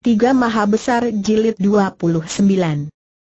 Tiga Maha Besar Jilid 29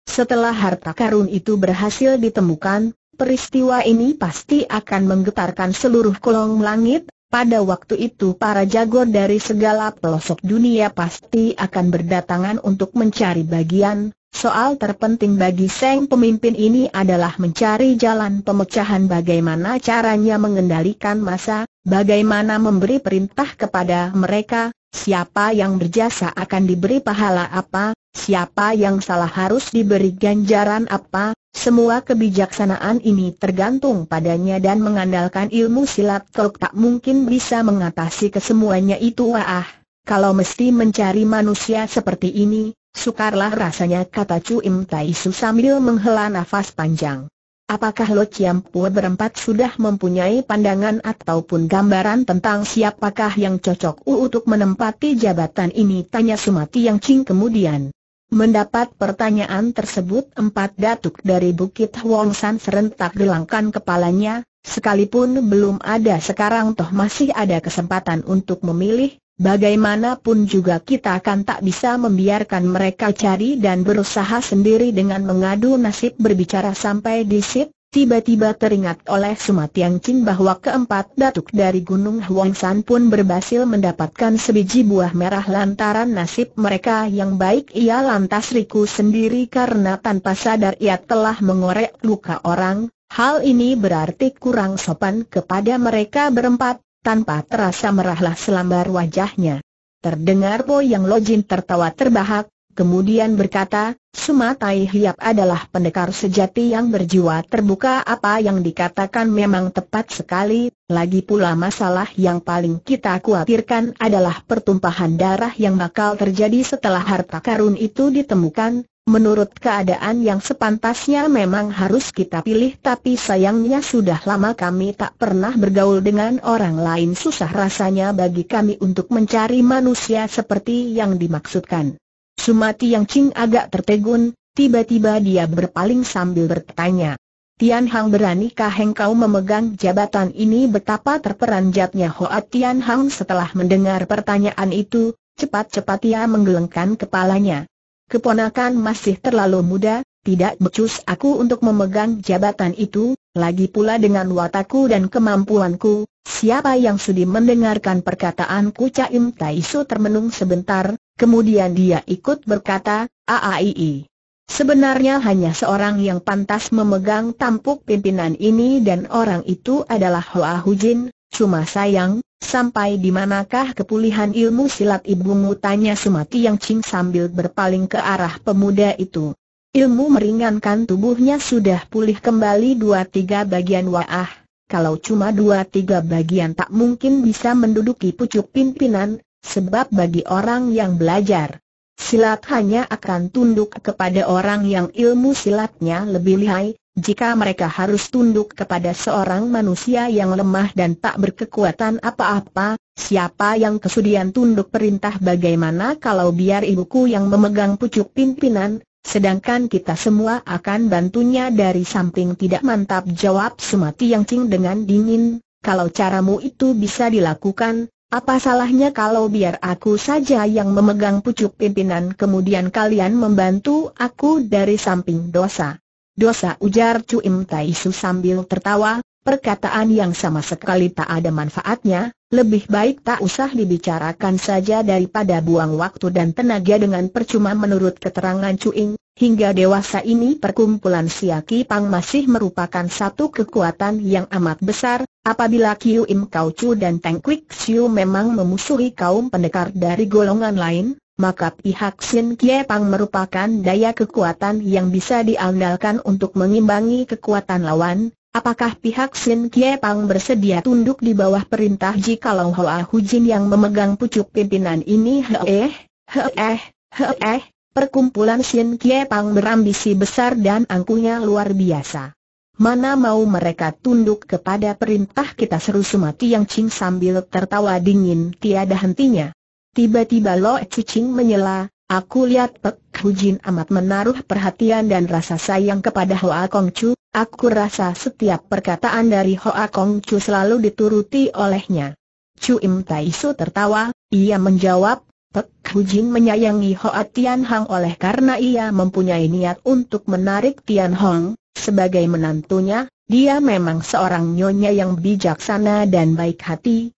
Setelah harta karun itu berhasil ditemukan, peristiwa ini pasti akan menggetarkan seluruh kolong langit, pada waktu itu para jago dari segala pelosok dunia pasti akan berdatangan untuk mencari bagian, Soal terpenting bagi Seng pemimpin ini adalah mencari jalan pemecahan bagaimana caranya mengendalikan masa, bagaimana memberi perintah kepada mereka, siapa yang berjasa akan diberi pahala apa, siapa yang salah harus diberi ganjaran apa, semua kebijaksanaan ini tergantung padanya dan mengandalkan ilmu silat kok tak mungkin bisa mengatasi kesemuanya itu wah. Kalau mesti mencari manusia seperti ini, Sukarlah rasanya kata Chu Im Tai Su sambil menghela nafas panjang. Apakah Lo Chiam Pua berempat sudah mempunyai pandangan ataupun gambaran tentang siapakah yang cocok untuk menempati jabatan ini? Tanya Sumati Yang Cing kemudian. Mendapat pertanyaan tersebut empat datuk dari Bukit Wong San serentak gelangkan kepalanya, sekalipun belum ada sekarang toh masih ada kesempatan untuk memilih, Bagaimanapun juga kita akan tak bisa membiarkan mereka cari dan berusaha sendiri dengan mengadu nasib berbicara sampai di sit, tiba-tiba teringat oleh Sumatiang Chin bahwa keempat datuk dari Gunung Huang San pun berhasil mendapatkan sebiji buah merah lantaran nasib mereka yang baik ia lantas riku sendiri karena tanpa sadar ia telah mengorek luka orang, hal ini berarti kurang sopan kepada mereka berempat, tanpa terasa merahlah selambar wajahnya. Terdengar Po Yang Lojin tertawa terbahak, kemudian berkata, Sumatai Hiap adalah pendekar sejati yang berjiwa terbuka apa yang dikatakan memang tepat sekali, lagi pula masalah yang paling kita khawatirkan adalah pertumpahan darah yang bakal terjadi setelah harta karun itu ditemukan, Menurut keadaan yang sepantasnya memang harus kita pilih tapi sayangnya sudah lama kami tak pernah bergaul dengan orang lain susah rasanya bagi kami untuk mencari manusia seperti yang dimaksudkan. Sumati Yang Ching agak tertegun, tiba-tiba dia berpaling sambil bertanya. Tian Hang beranikah engkau memegang jabatan ini betapa terperanjatnya Hoat Tian Hang setelah mendengar pertanyaan itu, cepat-cepat ia menggelengkan kepalanya. Keponakan masih terlalu muda, tidak becus aku untuk memegang jabatan itu, lagi pula dengan wataku dan kemampuanku, siapa yang sudi mendengarkan perkataanku Caim Taisu termenung sebentar, kemudian dia ikut berkata, A.A.I.I. Sebenarnya hanya seorang yang pantas memegang tampuk pimpinan ini dan orang itu adalah Hoa Hujin, Cuma sayang, sampai di manakah kepulihan ilmu silat ibumu tanya Sumati Yang Cing sambil berpaling ke arah pemuda itu. Ilmu meringankan tubuhnya sudah pulih kembali dua tiga bagian waah, kalau cuma dua tiga bagian tak mungkin bisa menduduki pucuk pimpinan, sebab bagi orang yang belajar. Silat hanya akan tunduk kepada orang yang ilmu silatnya lebih lihai, jika mereka harus tunduk kepada seorang manusia yang lemah dan tak berkekuatan apa-apa, siapa yang kesudian tunduk perintah bagaimana kalau biar ibuku yang memegang pucuk pimpinan, sedangkan kita semua akan bantunya dari samping tidak mantap jawab Sumati Yang Cing dengan dingin, kalau caramu itu bisa dilakukan, apa salahnya kalau biar aku saja yang memegang pucuk pimpinan kemudian kalian membantu aku dari samping dosa? Dosa ujar Tai Su sambil tertawa, perkataan yang sama sekali tak ada manfaatnya, lebih baik tak usah dibicarakan saja daripada buang waktu dan tenaga dengan percuma menurut keterangan Im. Hingga dewasa ini perkumpulan Siaki Pang masih merupakan satu kekuatan yang amat besar, apabila Kiu Im Kau Chu dan Teng Kwik Siu memang memusuhi kaum pendekar dari golongan lain, maka pihak Sin Kie Pang merupakan daya kekuatan yang bisa diandalkan untuk mengimbangi kekuatan lawan, apakah pihak Sin Kie Pang bersedia tunduk di bawah perintah jikalau Hoa Hujin yang memegang pucuk pimpinan ini heeh, heeh, heeh, perkumpulan Sin Kie Pang berambisi besar dan angkunya luar biasa. Mana mau mereka tunduk kepada perintah kita seru sumati yang cing sambil tertawa dingin tiada hentinya. Tiba-tiba Lo Cicing menyela, aku lihat Pek Hujin amat menaruh perhatian dan rasa sayang kepada Hoa Kong Chu, aku rasa setiap perkataan dari Hoa Kong Chu selalu dituruti olehnya. Chu Im Tai Su tertawa, ia menjawab, Pek Hujin menyayangi Hoa Tian Hang oleh karena ia mempunyai niat untuk menarik Tian Hong, sebagai menantunya, dia memang seorang nyonya yang bijaksana dan baik hati,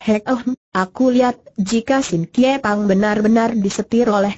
Hek oh, aku lihat jika Sim Kie Pang benar-benar disetir oleh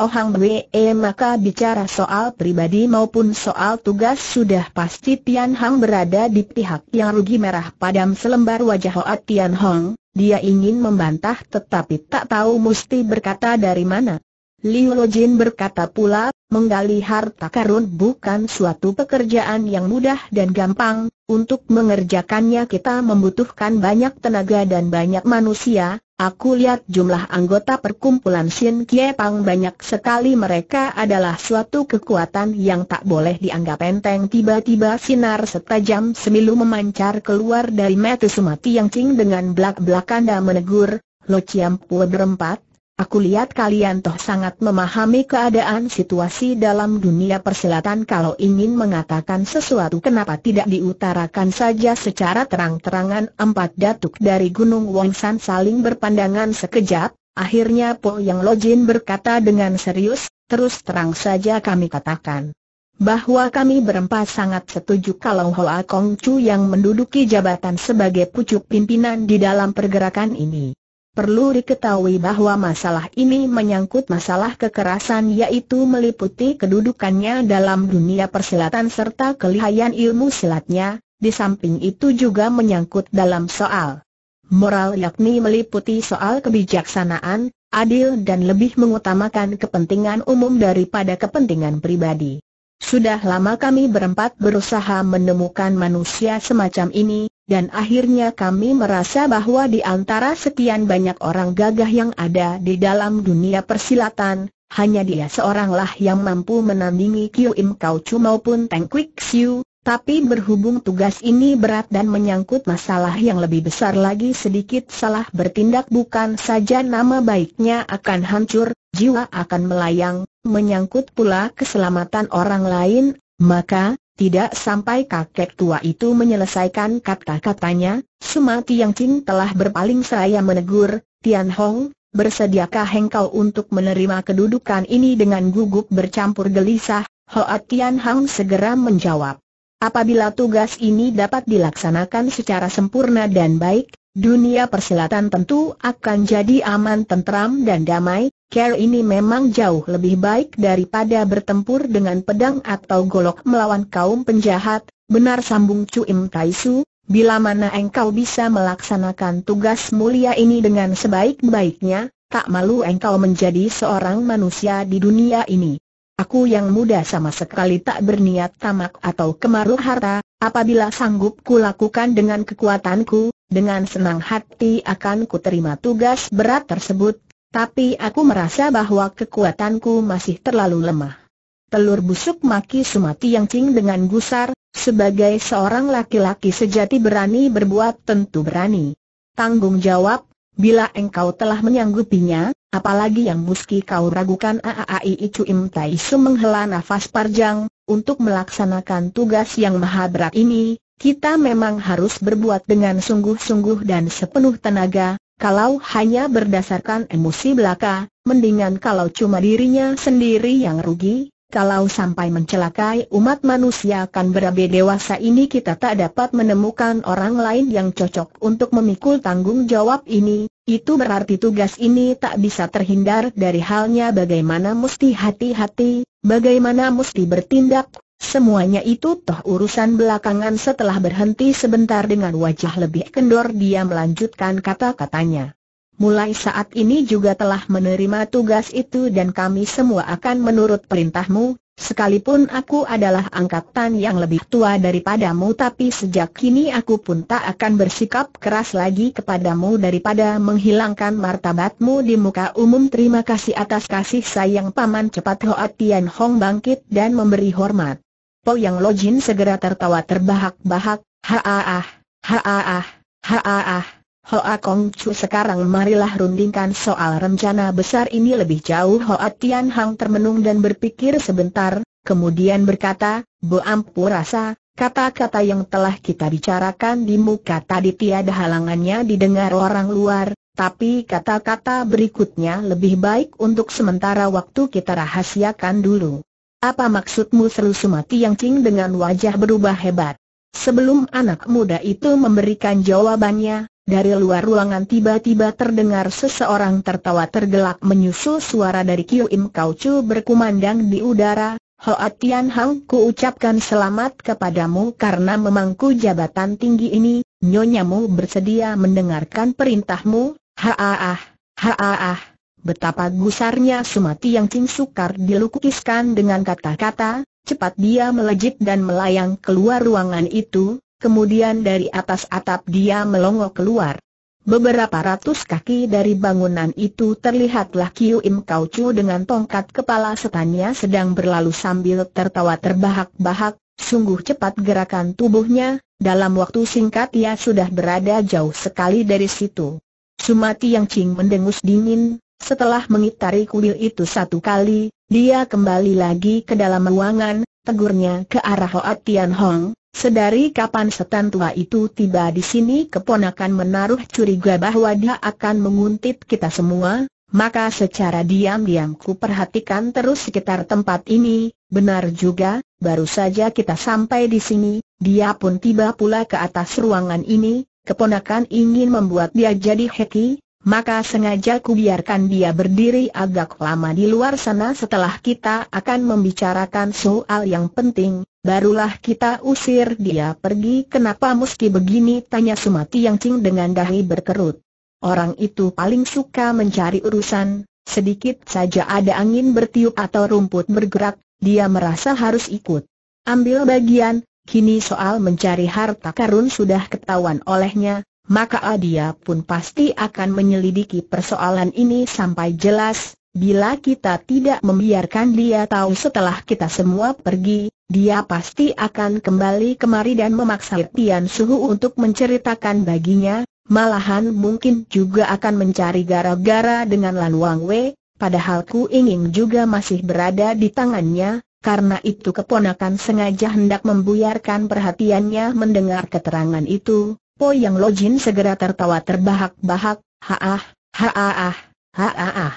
Oh Hang Wee eh, maka bicara soal pribadi maupun soal tugas sudah pasti Tian Hang berada di pihak yang rugi merah padam selembar wajah Hoat Tian Hong, dia ingin membantah tetapi tak tahu mesti berkata dari mana. Liu Jin berkata pula, menggali harta karun bukan suatu pekerjaan yang mudah dan gampang, untuk mengerjakannya kita membutuhkan banyak tenaga dan banyak manusia, aku lihat jumlah anggota perkumpulan Xin Kie Pang banyak sekali mereka adalah suatu kekuatan yang tak boleh dianggap enteng tiba-tiba sinar setajam semilu memancar keluar dari mata sumati yang cing dengan belak-belakanda menegur, Lo Chiam berempat, Aku lihat kalian toh sangat memahami keadaan situasi dalam dunia perselatan. kalau ingin mengatakan sesuatu kenapa tidak diutarakan saja secara terang-terangan empat datuk dari Gunung Wonsan saling berpandangan sekejap, akhirnya Po Yang Lojin berkata dengan serius, terus terang saja kami katakan. Bahwa kami berempat sangat setuju kalau Hoa Kong Chu yang menduduki jabatan sebagai pucuk pimpinan di dalam pergerakan ini Perlu diketahui bahwa masalah ini menyangkut masalah kekerasan yaitu meliputi kedudukannya dalam dunia persilatan serta kelihayan ilmu silatnya, di samping itu juga menyangkut dalam soal moral yakni meliputi soal kebijaksanaan, adil dan lebih mengutamakan kepentingan umum daripada kepentingan pribadi. Sudah lama kami berempat berusaha menemukan manusia semacam ini, dan akhirnya kami merasa bahwa di antara sekian banyak orang gagah yang ada di dalam dunia persilatan, hanya dia seoranglah yang mampu menandingi Kiu Im Kau Chu maupun Teng Kwik Siu, tapi berhubung tugas ini berat dan menyangkut masalah yang lebih besar lagi sedikit salah bertindak bukan saja nama baiknya akan hancur, jiwa akan melayang, menyangkut pula keselamatan orang lain, maka, tidak sampai kakek tua itu menyelesaikan kata-katanya, Semati Yang Cing telah berpaling seraya menegur, Tian Hong, bersediakah engkau untuk menerima kedudukan ini dengan gugup bercampur gelisah? Hoat Tian Hong segera menjawab. Apabila tugas ini dapat dilaksanakan secara sempurna dan baik, dunia persilatan tentu akan jadi aman tentram dan damai, Care ini memang jauh lebih baik daripada bertempur dengan pedang atau golok melawan kaum penjahat, benar sambung Cuim Su, bila mana engkau bisa melaksanakan tugas mulia ini dengan sebaik-baiknya, tak malu engkau menjadi seorang manusia di dunia ini. Aku yang muda sama sekali tak berniat tamak atau kemaruh harta, apabila sanggup kulakukan dengan kekuatanku, dengan senang hati akan kuterima tugas berat tersebut, tapi aku merasa bahwa kekuatanku masih terlalu lemah. Telur busuk Maki Sumati Yang Cing dengan gusar, sebagai seorang laki-laki sejati berani berbuat tentu berani. Tanggung jawab, bila engkau telah menyanggupinya, apalagi yang muski kau ragukan Aaai Cuim Tai Su menghela nafas parjang, untuk melaksanakan tugas yang maha berat ini, kita memang harus berbuat dengan sungguh-sungguh dan sepenuh tenaga, kalau hanya berdasarkan emosi belaka, mendingan kalau cuma dirinya sendiri yang rugi, kalau sampai mencelakai umat manusia kan berabe dewasa ini kita tak dapat menemukan orang lain yang cocok untuk memikul tanggung jawab ini, itu berarti tugas ini tak bisa terhindar dari halnya bagaimana mesti hati-hati, bagaimana mesti bertindak, Semuanya itu toh urusan belakangan setelah berhenti sebentar dengan wajah lebih kendor dia melanjutkan kata-katanya. Mulai saat ini juga telah menerima tugas itu dan kami semua akan menurut perintahmu, sekalipun aku adalah angkatan yang lebih tua daripadamu tapi sejak kini aku pun tak akan bersikap keras lagi kepadamu daripada menghilangkan martabatmu di muka umum terima kasih atas kasih sayang Paman cepat Hoa Tian Hong bangkit dan memberi hormat. Po Yang Lojin segera tertawa terbahak-bahak, ha-ah-ah, ha-ah-ah, Hoa Kong Chu sekarang marilah rundingkan soal rencana besar ini lebih jauh Hoa Tian Hang termenung dan berpikir sebentar, kemudian berkata, Bo rasa, kata-kata yang telah kita bicarakan di muka tadi tiada halangannya didengar orang luar, tapi kata-kata berikutnya lebih baik untuk sementara waktu kita rahasiakan dulu. Apa maksudmu seru Sumati Yang Cing dengan wajah berubah hebat? Sebelum anak muda itu memberikan jawabannya, dari luar ruangan tiba-tiba terdengar seseorang tertawa tergelak menyusul suara dari Kiu Im Kau Chu berkumandang di udara, Hoa Tian Hang ku ucapkan selamat kepadamu karena memangku jabatan tinggi ini, nyonyamu bersedia mendengarkan perintahmu, haaah, haaah. Betapa gusarnya Sumati yang Cing Sukar dilukiskan dengan kata-kata, cepat dia melejit dan melayang keluar ruangan itu, kemudian dari atas atap dia melongo keluar. Beberapa ratus kaki dari bangunan itu terlihatlah Kiu Im Kau Chu dengan tongkat kepala setannya sedang berlalu sambil tertawa terbahak-bahak, sungguh cepat gerakan tubuhnya, dalam waktu singkat ia sudah berada jauh sekali dari situ. Sumati Yang Cing mendengus dingin, setelah mengitari kuil itu satu kali, dia kembali lagi ke dalam ruangan, tegurnya ke arah Hoa Tian Hong, sedari kapan setan tua itu tiba di sini keponakan menaruh curiga bahwa dia akan menguntit kita semua, maka secara diam-diam ku perhatikan terus sekitar tempat ini, benar juga, baru saja kita sampai di sini, dia pun tiba pula ke atas ruangan ini, keponakan ingin membuat dia jadi heki, maka sengaja ku biarkan dia berdiri agak lama di luar sana setelah kita akan membicarakan soal yang penting, barulah kita usir dia pergi kenapa meski begini tanya Sumati Yang Cing dengan dahi berkerut. Orang itu paling suka mencari urusan, sedikit saja ada angin bertiup atau rumput bergerak, dia merasa harus ikut. Ambil bagian, kini soal mencari harta karun sudah ketahuan olehnya, maka dia pun pasti akan menyelidiki persoalan ini sampai jelas. Bila kita tidak membiarkan dia tahu setelah kita semua pergi, dia pasti akan kembali kemari dan memaksa Tian Suhu untuk menceritakan baginya, malahan mungkin juga akan mencari gara-gara dengan Lan Wang Wei, padahal Ku ingin juga masih berada di tangannya, karena itu keponakan sengaja hendak membuyarkan perhatiannya mendengar keterangan itu, Po Yang Lojin segera tertawa terbahak-bahak, haah, haah, haah.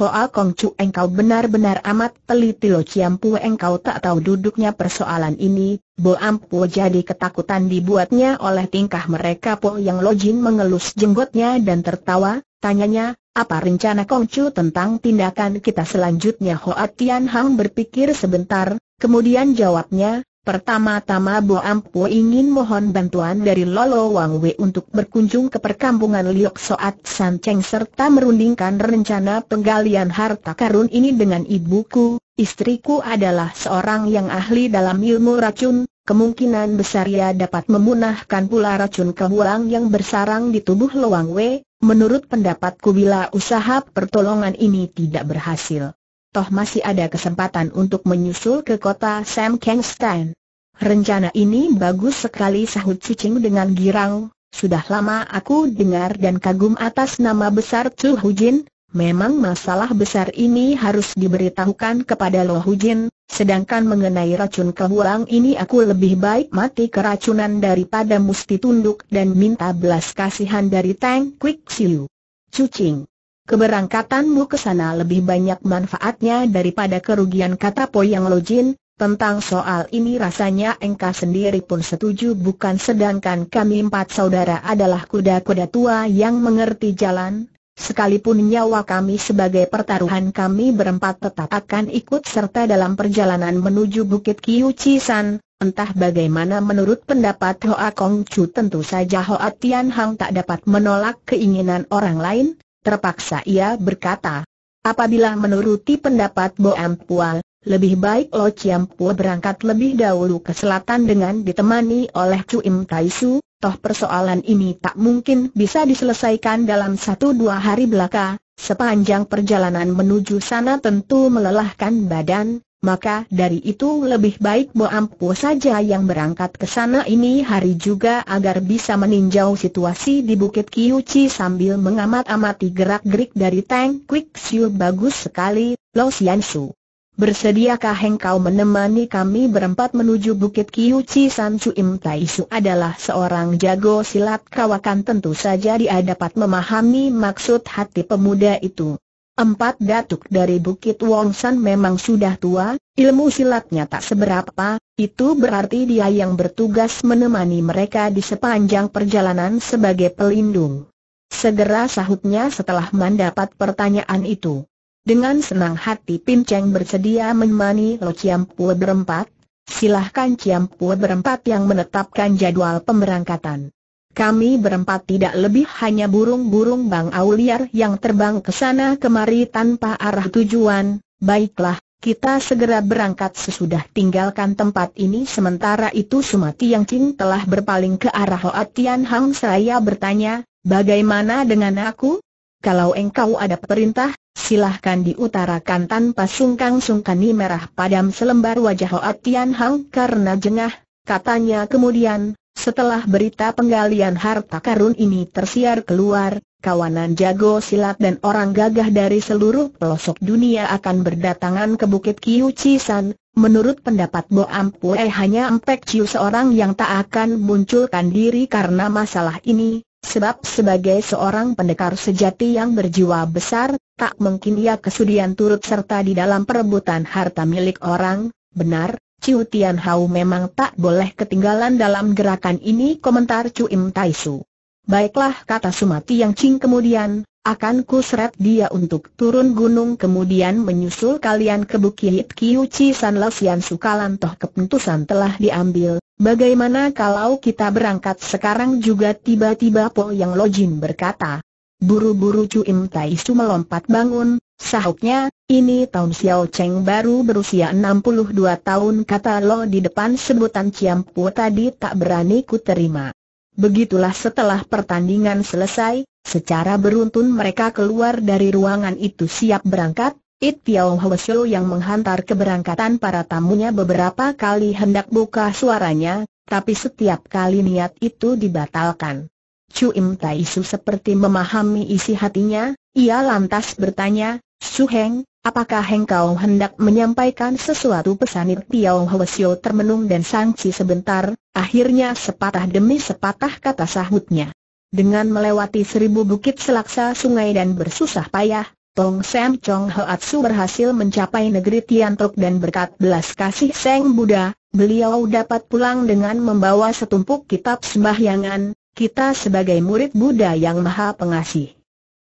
Hoa Kong Chu engkau benar-benar amat teliti lo Ciam Pu engkau tak tahu duduknya persoalan ini, Bo Ampu jadi ketakutan dibuatnya oleh tingkah mereka Po Yang Lojin mengelus jenggotnya dan tertawa, tanyanya, apa rencana Kong Chu tentang tindakan kita selanjutnya Hoa Tian Hang berpikir sebentar, kemudian jawabnya, Pertama-tama Bo Ampu ingin mohon bantuan dari Lolo Wang Wei untuk berkunjung ke perkampungan Liok Soat San Cheng serta merundingkan rencana penggalian harta karun ini dengan ibuku. Istriku adalah seorang yang ahli dalam ilmu racun, kemungkinan besar ia dapat memunahkan pula racun kehuang yang bersarang di tubuh Wang Wei. Menurut pendapatku bila usaha pertolongan ini tidak berhasil toh masih ada kesempatan untuk menyusul ke kota Sam Kingston. Rencana ini bagus sekali sahut Cicing dengan girang, sudah lama aku dengar dan kagum atas nama besar Chu Hu Jin. memang masalah besar ini harus diberitahukan kepada Lo Jin. sedangkan mengenai racun kehuang ini aku lebih baik mati keracunan daripada musti tunduk dan minta belas kasihan dari Tang Quick Siu. Cucing Keberangkatanmu ke sana lebih banyak manfaatnya daripada kerugian kata Poyang Lojin, tentang soal ini rasanya engkau sendiri pun setuju bukan sedangkan kami empat saudara adalah kuda-kuda tua yang mengerti jalan, sekalipun nyawa kami sebagai pertaruhan kami berempat tetap akan ikut serta dalam perjalanan menuju Bukit Kiu Cisan. entah bagaimana menurut pendapat Hoa Kong Chu tentu saja Hoa Tian Hang tak dapat menolak keinginan orang lain, Terpaksa ia berkata, apabila menuruti pendapat Bo Ampua, lebih baik Lo Chiampua berangkat lebih dahulu ke selatan dengan ditemani oleh Chu Im Tai Su, toh persoalan ini tak mungkin bisa diselesaikan dalam satu dua hari belaka, sepanjang perjalanan menuju sana tentu melelahkan badan, maka dari itu lebih baik Bo saja yang berangkat ke sana ini hari juga agar bisa meninjau situasi di Bukit Kiyuchi sambil mengamat-amati gerak-gerik dari Tang Quick Siu bagus sekali, Lo Sian Su. Bersediakah engkau menemani kami berempat menuju Bukit Kiyuchi San Im Tai Su adalah seorang jago silat kawakan tentu saja dia dapat memahami maksud hati pemuda itu. Empat datuk dari Bukit Wongsan memang sudah tua, ilmu silatnya tak seberapa, itu berarti dia yang bertugas menemani mereka di sepanjang perjalanan sebagai pelindung. Segera sahutnya setelah mendapat pertanyaan itu. Dengan senang hati Pin Cheng bersedia menemani Lo Chiam Pue berempat, silahkan Chiam Pue berempat yang menetapkan jadwal pemberangkatan. Kami berempat tidak lebih hanya burung-burung Bang Auliar yang terbang ke sana kemari tanpa arah tujuan, baiklah, kita segera berangkat sesudah tinggalkan tempat ini Sementara itu Sumati Yang Ching telah berpaling ke arah Hoa Tian Hang Saya bertanya, bagaimana dengan aku? Kalau engkau ada perintah, silahkan diutarakan tanpa sungkan-sungkani merah padam selembar wajah Hoa Tian Hang karena jengah, katanya kemudian, setelah berita penggalian harta karun ini tersiar keluar, kawanan jago silat dan orang gagah dari seluruh pelosok dunia akan berdatangan ke Bukit Kiu Cisan. Menurut pendapat Bo Ampue hanya Empek Ciu seorang yang tak akan munculkan diri karena masalah ini, sebab sebagai seorang pendekar sejati yang berjiwa besar, tak mungkin ia kesudian turut serta di dalam perebutan harta milik orang, benar, Ciu Tian Hao memang tak boleh ketinggalan dalam gerakan ini komentar Cuim Tai Su. Baiklah kata Sumati Yang Cing kemudian, akan seret dia untuk turun gunung kemudian menyusul kalian ke Bukit Chi San Lesian Sukalan toh keputusan telah diambil, bagaimana kalau kita berangkat sekarang juga tiba-tiba Po Yang Lojin berkata. Buru-buru Cuim Tai Su melompat bangun, Sahutnya, ini tahun Xiao Cheng baru berusia 62 tahun kata lo di depan sebutan Pu tadi tak berani ku terima. Begitulah setelah pertandingan selesai, secara beruntun mereka keluar dari ruangan itu siap berangkat, It Piao Shou yang menghantar keberangkatan para tamunya beberapa kali hendak buka suaranya, tapi setiap kali niat itu dibatalkan. Chu Im Su seperti memahami isi hatinya, ia lantas bertanya, Su Heng, apakah Heng kau hendak menyampaikan sesuatu pesan Tiao Hwasyo termenung dan sangsi sebentar, akhirnya sepatah demi sepatah kata sahutnya. Dengan melewati seribu bukit selaksa sungai dan bersusah payah, Tong Sam Chong Hoatsu berhasil mencapai negeri Tiantok dan berkat belas kasih Seng Buddha, beliau dapat pulang dengan membawa setumpuk kitab sembahyangan, kita sebagai murid Buddha yang maha pengasih.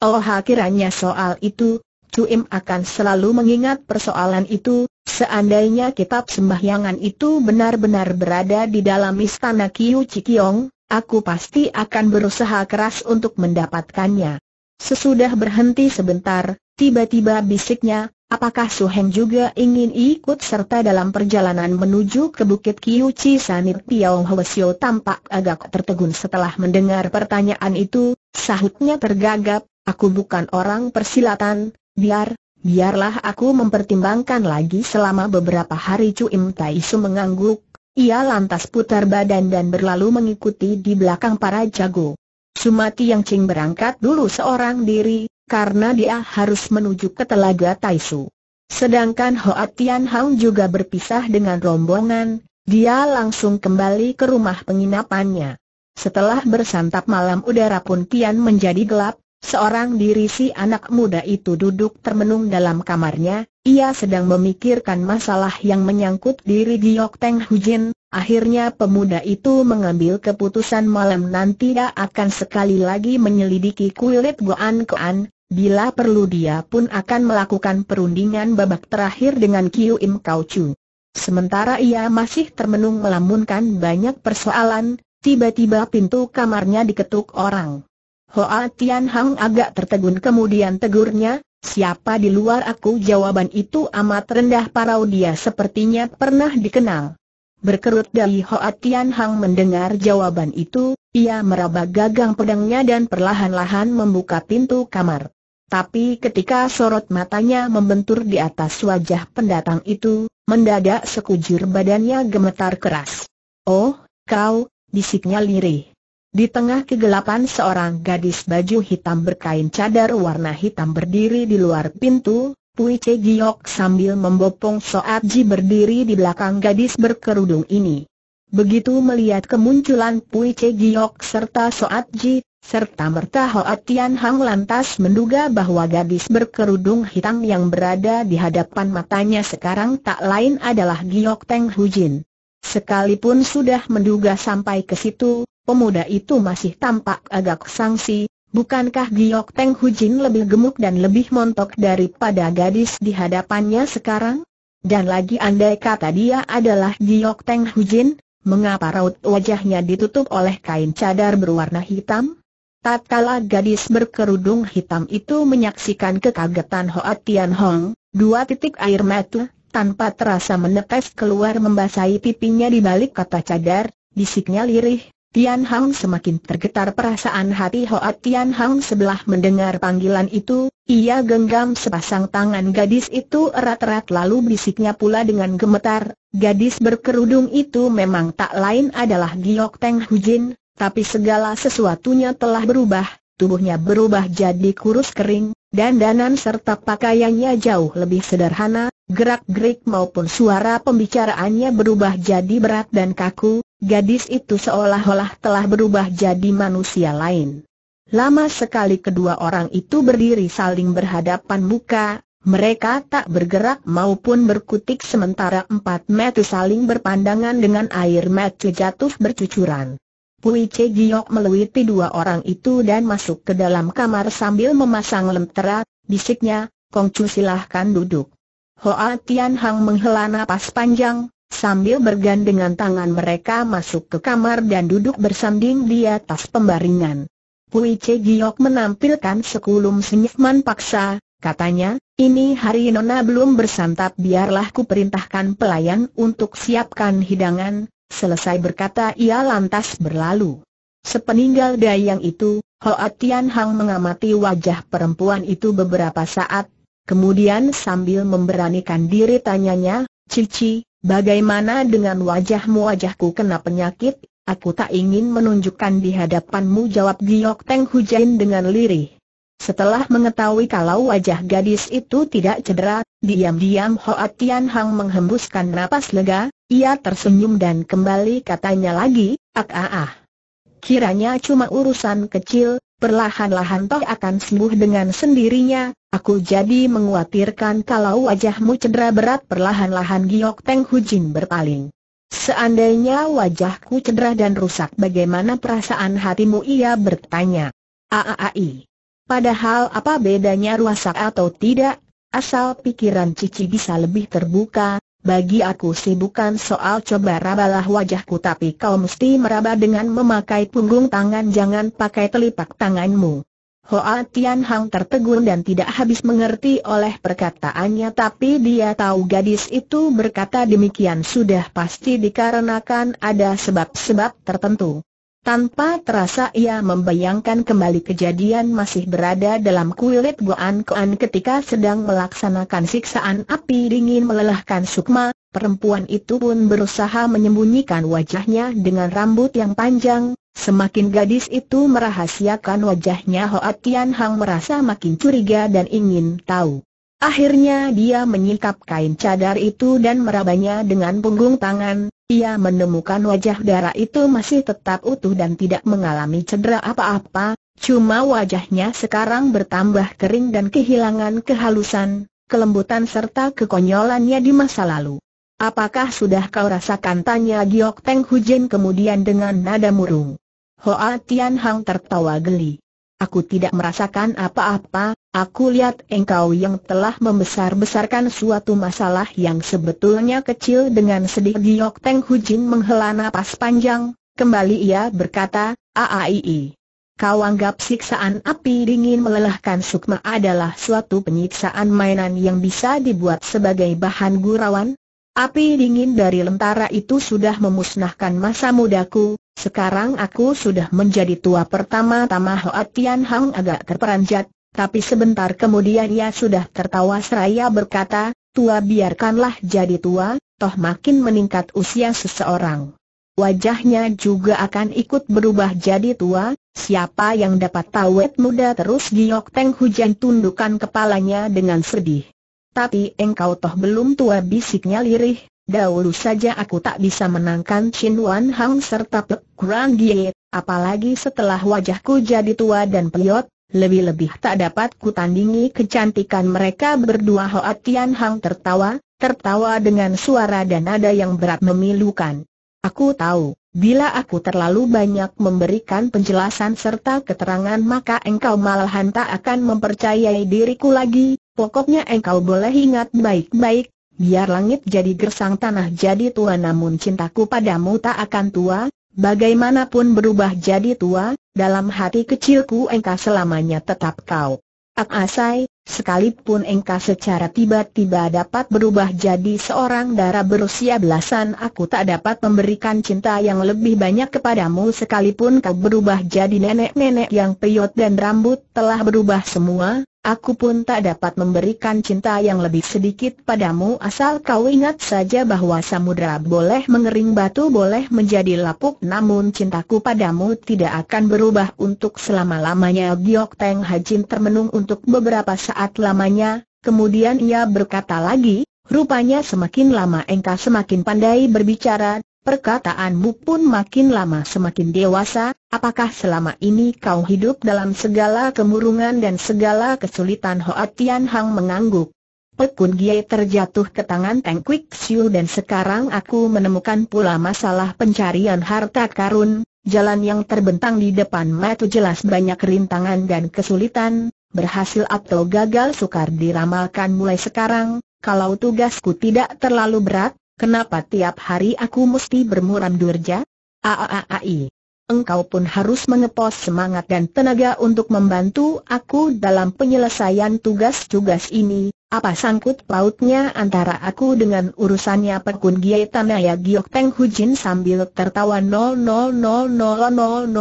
Oh kiranya soal itu, Cuim akan selalu mengingat persoalan itu, seandainya kitab sembahyangan itu benar-benar berada di dalam istana Kiyu Cikiong, aku pasti akan berusaha keras untuk mendapatkannya. Sesudah berhenti sebentar, tiba-tiba bisiknya, apakah Su Heng juga ingin ikut serta dalam perjalanan menuju ke Bukit Kiyu Chi Sanit Tiong Hwasyo tampak agak tertegun setelah mendengar pertanyaan itu, sahutnya tergagap, Aku bukan orang persilatan, biar, biarlah aku mempertimbangkan lagi selama beberapa hari Cuim Su mengangguk, ia lantas putar badan dan berlalu mengikuti di belakang para jago. Sumati Yang Cing berangkat dulu seorang diri, karena dia harus menuju ke telaga Tai Su. Sedangkan Hoa Tian Hang juga berpisah dengan rombongan, dia langsung kembali ke rumah penginapannya. Setelah bersantap malam udara pun kian menjadi gelap, Seorang diri si anak muda itu duduk termenung dalam kamarnya, ia sedang memikirkan masalah yang menyangkut diri Giyok Teng Hujin, akhirnya pemuda itu mengambil keputusan malam nanti dia akan sekali lagi menyelidiki kulit Goan Koan, bila perlu dia pun akan melakukan perundingan babak terakhir dengan Kiu Im Kau Chu. Sementara ia masih termenung melamunkan banyak persoalan, tiba-tiba pintu kamarnya diketuk orang. Hoa Tian Hang agak tertegun kemudian tegurnya, siapa di luar aku jawaban itu amat rendah parau dia sepertinya pernah dikenal. Berkerut dari Hoa Tian Hang mendengar jawaban itu, ia meraba gagang pedangnya dan perlahan-lahan membuka pintu kamar. Tapi ketika sorot matanya membentur di atas wajah pendatang itu, mendadak sekujur badannya gemetar keras. Oh, kau, bisiknya lirih. Di tengah kegelapan seorang gadis baju hitam berkain cadar warna hitam berdiri di luar pintu, Pui Che Giok sambil membopong Soat Ji berdiri di belakang gadis berkerudung ini. Begitu melihat kemunculan Pui Che Giok serta Soat Ji, serta merta Hoat Tian Hang lantas menduga bahwa gadis berkerudung hitam yang berada di hadapan matanya sekarang tak lain adalah Giok Teng Hujin. Sekalipun sudah menduga sampai ke situ, pemuda itu masih tampak agak sangsi, bukankah Giok Hu Jin lebih gemuk dan lebih montok daripada gadis di hadapannya sekarang? Dan lagi andai kata dia adalah Giok Hu Jin, mengapa raut wajahnya ditutup oleh kain cadar berwarna hitam? Tatkala gadis berkerudung hitam itu menyaksikan kekagetan Hoa Tian Hong, dua titik air mata, tanpa terasa menetes keluar membasahi pipinya di balik kata cadar, bisiknya lirih, Tian Hang semakin tergetar perasaan hati Hoat Tian Hang sebelah mendengar panggilan itu, ia genggam sepasang tangan gadis itu erat-erat lalu bisiknya pula dengan gemetar, gadis berkerudung itu memang tak lain adalah Giok Teng Hu Jin, tapi segala sesuatunya telah berubah, tubuhnya berubah jadi kurus kering, dan danan serta pakaiannya jauh lebih sederhana, gerak-gerik maupun suara pembicaraannya berubah jadi berat dan kaku, gadis itu seolah-olah telah berubah jadi manusia lain. Lama sekali kedua orang itu berdiri saling berhadapan muka, mereka tak bergerak maupun berkutik sementara empat metu saling berpandangan dengan air mata jatuh bercucuran. Pui Che Giok meluiti dua orang itu dan masuk ke dalam kamar sambil memasang lentera, bisiknya, Kongcu silahkan duduk. Hoa Tian Hang menghela napas panjang, Sambil bergandengan tangan mereka masuk ke kamar dan duduk bersanding di atas pembaringan. Hui Che Giok menampilkan sekulum senyuman paksa, katanya, ini hari Nona belum bersantap biarlah ku perintahkan pelayan untuk siapkan hidangan, selesai berkata ia lantas berlalu. Sepeninggal dayang itu, Hoa Tian Hang mengamati wajah perempuan itu beberapa saat, kemudian sambil memberanikan diri tanyanya, Cici, Bagaimana dengan wajahmu wajahku kena penyakit, aku tak ingin menunjukkan di hadapanmu jawab Giok Teng Hujain dengan lirih. Setelah mengetahui kalau wajah gadis itu tidak cedera, diam-diam Hoa Tian Hang menghembuskan napas lega, ia tersenyum dan kembali katanya lagi, ak ah ah kiranya cuma urusan kecil, perlahan-lahan toh akan sembuh dengan sendirinya, aku jadi menguatirkan kalau wajahmu cedera berat perlahan-lahan Giok Teng Hujin berpaling. Seandainya wajahku cedera dan rusak bagaimana perasaan hatimu ia bertanya. Aaai. Padahal apa bedanya rusak atau tidak, asal pikiran Cici bisa lebih terbuka, bagi aku sih bukan soal coba rabalah wajahku tapi kau mesti meraba dengan memakai punggung tangan jangan pakai telipak tanganmu. Hoa Tian Hang tertegun dan tidak habis mengerti oleh perkataannya tapi dia tahu gadis itu berkata demikian sudah pasti dikarenakan ada sebab-sebab tertentu. Tanpa terasa ia membayangkan kembali kejadian masih berada dalam kulit Goan Koan ketika sedang melaksanakan siksaan api dingin melelahkan sukma, perempuan itu pun berusaha menyembunyikan wajahnya dengan rambut yang panjang, semakin gadis itu merahasiakan wajahnya Hoa Tian Hang merasa makin curiga dan ingin tahu. Akhirnya dia menyikap kain cadar itu dan merabanya dengan punggung tangan, ia menemukan wajah darah itu masih tetap utuh dan tidak mengalami cedera apa-apa, cuma wajahnya sekarang bertambah kering dan kehilangan kehalusan, kelembutan serta kekonyolannya di masa lalu. Apakah sudah kau rasakan? Tanya Giok Teng Hujen kemudian dengan nada murung. Hoa Tian Hang tertawa geli. Aku tidak merasakan apa-apa, Aku lihat engkau yang telah membesar-besarkan suatu masalah yang sebetulnya kecil dengan sedih Giok Teng Hu Jin menghela nafas panjang, kembali ia berkata, A.A.I.I. Kau anggap siksaan api dingin melelahkan sukma adalah suatu penyiksaan mainan yang bisa dibuat sebagai bahan gurauan? Api dingin dari lentara itu sudah memusnahkan masa mudaku, sekarang aku sudah menjadi tua pertama-tama Hoa Tian Hang agak terperanjat, tapi sebentar kemudian ia sudah tertawa seraya berkata, tua biarkanlah jadi tua, toh makin meningkat usia seseorang. Wajahnya juga akan ikut berubah jadi tua, siapa yang dapat tahu muda terus giok teng hujan tundukan kepalanya dengan sedih. Tapi engkau toh belum tua bisiknya lirih, dahulu saja aku tak bisa menangkan Chin Wan Hang serta Pek Kurang Gie, apalagi setelah wajahku jadi tua dan peliot, lebih-lebih tak dapat kutandingi kecantikan mereka berdua Hoa Tian Hang tertawa, tertawa dengan suara dan nada yang berat memilukan. Aku tahu, bila aku terlalu banyak memberikan penjelasan serta keterangan maka engkau malahan tak akan mempercayai diriku lagi, pokoknya engkau boleh ingat baik-baik, biar langit jadi gersang tanah jadi tua namun cintaku padamu tak akan tua, Bagaimanapun berubah jadi tua, dalam hati kecilku engkau selamanya tetap kau. Ak asai, sekalipun engkau secara tiba-tiba dapat berubah jadi seorang darah berusia belasan aku tak dapat memberikan cinta yang lebih banyak kepadamu sekalipun kau berubah jadi nenek-nenek yang peyot dan rambut telah berubah semua, Aku pun tak dapat memberikan cinta yang lebih sedikit padamu asal kau ingat saja bahwa samudra boleh mengering batu boleh menjadi lapuk namun cintaku padamu tidak akan berubah untuk selama-lamanya Giok Teng Hajin termenung untuk beberapa saat lamanya, kemudian ia berkata lagi, rupanya semakin lama engkau semakin pandai berbicara, Perkataanmu pun makin lama semakin dewasa, apakah selama ini kau hidup dalam segala kemurungan dan segala kesulitan Hoa Tian Hang mengangguk. Pekun Gie terjatuh ke tangan Teng Kwik Siu dan sekarang aku menemukan pula masalah pencarian harta karun, jalan yang terbentang di depan mata jelas banyak rintangan dan kesulitan, berhasil atau gagal sukar diramalkan mulai sekarang, kalau tugasku tidak terlalu berat, Kenapa tiap hari aku mesti bermuram durja? Aaai. Engkau pun harus mengepos semangat dan tenaga untuk membantu aku dalam penyelesaian tugas-tugas ini. Apa sangkut pautnya antara aku dengan urusannya Pekun tanah Tanaya Giok Teng Hujin sambil tertawa 000000085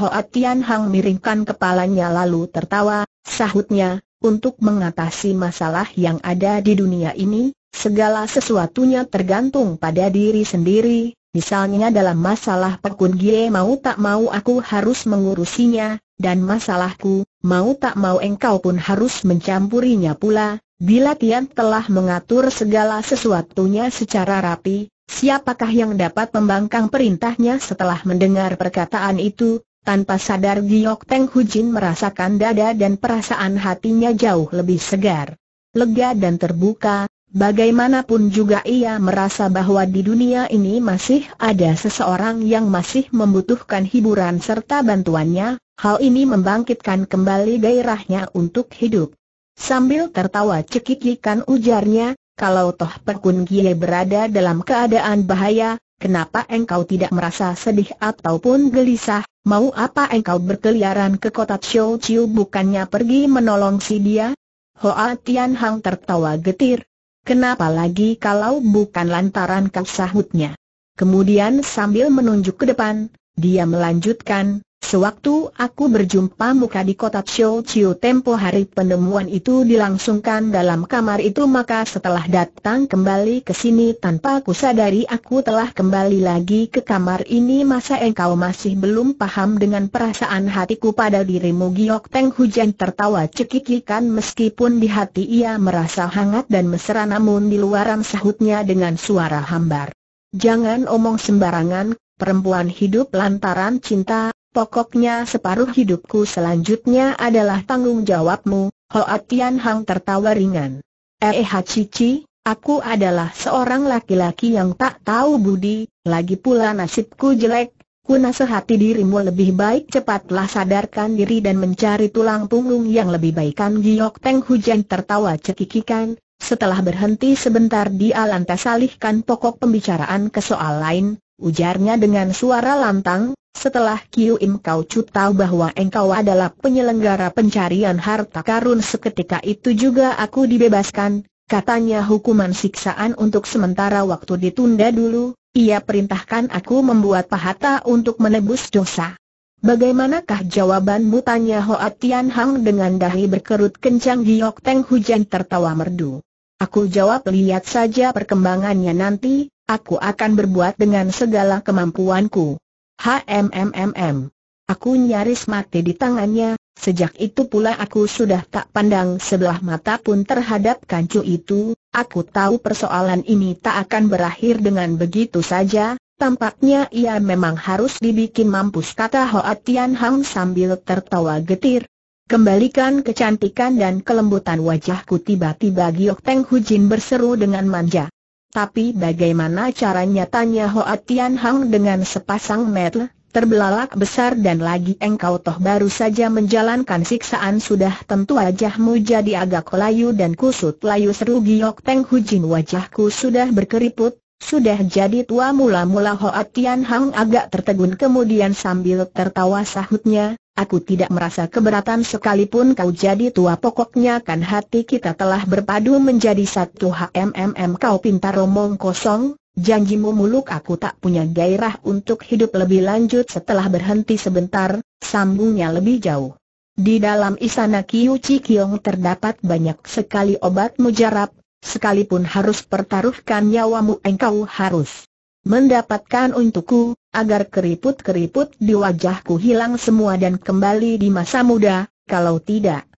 Hoa Tian Hang miringkan kepalanya lalu tertawa, sahutnya, untuk mengatasi masalah yang ada di dunia ini, segala sesuatunya tergantung pada diri sendiri, misalnya dalam masalah pekun gie mau tak mau aku harus mengurusinya, dan masalahku, mau tak mau engkau pun harus mencampurinya pula, bila Tian telah mengatur segala sesuatunya secara rapi, siapakah yang dapat membangkang perintahnya setelah mendengar perkataan itu, tanpa sadar Giok Hu Jin merasakan dada dan perasaan hatinya jauh lebih segar. Lega dan terbuka, bagaimanapun juga ia merasa bahwa di dunia ini masih ada seseorang yang masih membutuhkan hiburan serta bantuannya, hal ini membangkitkan kembali gairahnya untuk hidup. Sambil tertawa cekikikan ujarnya, kalau Toh Pekun Gie berada dalam keadaan bahaya, Kenapa engkau tidak merasa sedih ataupun gelisah? Mau apa engkau berkeliaran ke kota Chiu Chiu bukannya pergi menolong si dia? Hoa Tian Hang tertawa getir. Kenapa lagi kalau bukan lantaran kau sahutnya? Kemudian sambil menunjuk ke depan, dia melanjutkan, Sewaktu aku berjumpa muka di kota Chiu Chiu tempo hari penemuan itu dilangsungkan dalam kamar itu maka setelah datang kembali ke sini tanpa aku sadari aku telah kembali lagi ke kamar ini masa engkau masih belum paham dengan perasaan hatiku pada dirimu Giok Teng Hujan tertawa cekikikan meskipun di hati ia merasa hangat dan mesra namun di luaran sahutnya dengan suara hambar. Jangan omong sembarangan, perempuan hidup lantaran cinta Pokoknya separuh hidupku selanjutnya adalah tanggung jawabmu, Hoa Tian Hang tertawa ringan. Eh, eh Cici, aku adalah seorang laki-laki yang tak tahu budi, lagi pula nasibku jelek, ku nasihati dirimu lebih baik cepatlah sadarkan diri dan mencari tulang punggung yang lebih Kan Giok Teng Hujan tertawa cekikikan, setelah berhenti sebentar dia lantas alihkan pokok pembicaraan ke soal lain, Ujarnya dengan suara lantang, setelah Kiu Im Kau Chu tahu bahwa engkau adalah penyelenggara pencarian harta karun seketika itu juga aku dibebaskan, katanya hukuman siksaan untuk sementara waktu ditunda dulu, ia perintahkan aku membuat pahata untuk menebus dosa. Bagaimanakah jawabanmu tanya Hoa Tian Hang dengan dahi berkerut kencang Giok Teng Hujan tertawa merdu. Aku jawab lihat saja perkembangannya nanti, Aku akan berbuat dengan segala kemampuanku. HMMMM. Aku nyaris mati di tangannya, sejak itu pula aku sudah tak pandang sebelah mata pun terhadap kancu itu, aku tahu persoalan ini tak akan berakhir dengan begitu saja, tampaknya ia memang harus dibikin mampus kata Hoa Tian Hang sambil tertawa getir. Kembalikan kecantikan dan kelembutan wajahku tiba-tiba Giok Teng Hu Jin berseru dengan manja. Tapi bagaimana caranya tanya Hoa Tian Hang dengan sepasang mata, terbelalak besar dan lagi engkau toh baru saja menjalankan siksaan sudah tentu wajahmu jadi agak layu dan kusut layu seru Giok teng Hujin wajahku sudah berkeriput, sudah jadi tua mula-mula Hoa Tian Hang agak tertegun kemudian sambil tertawa sahutnya, Aku tidak merasa keberatan sekalipun kau jadi tua pokoknya kan hati kita telah berpadu menjadi satu HMMM kau pintar omong kosong, janjimu muluk aku tak punya gairah untuk hidup lebih lanjut setelah berhenti sebentar, sambungnya lebih jauh. Di dalam istana Kiyu Chi terdapat banyak sekali obat mujarab, sekalipun harus pertaruhkan nyawamu engkau harus mendapatkan untukku, agar keriput-keriput di wajahku hilang semua dan kembali di masa muda, kalau tidak.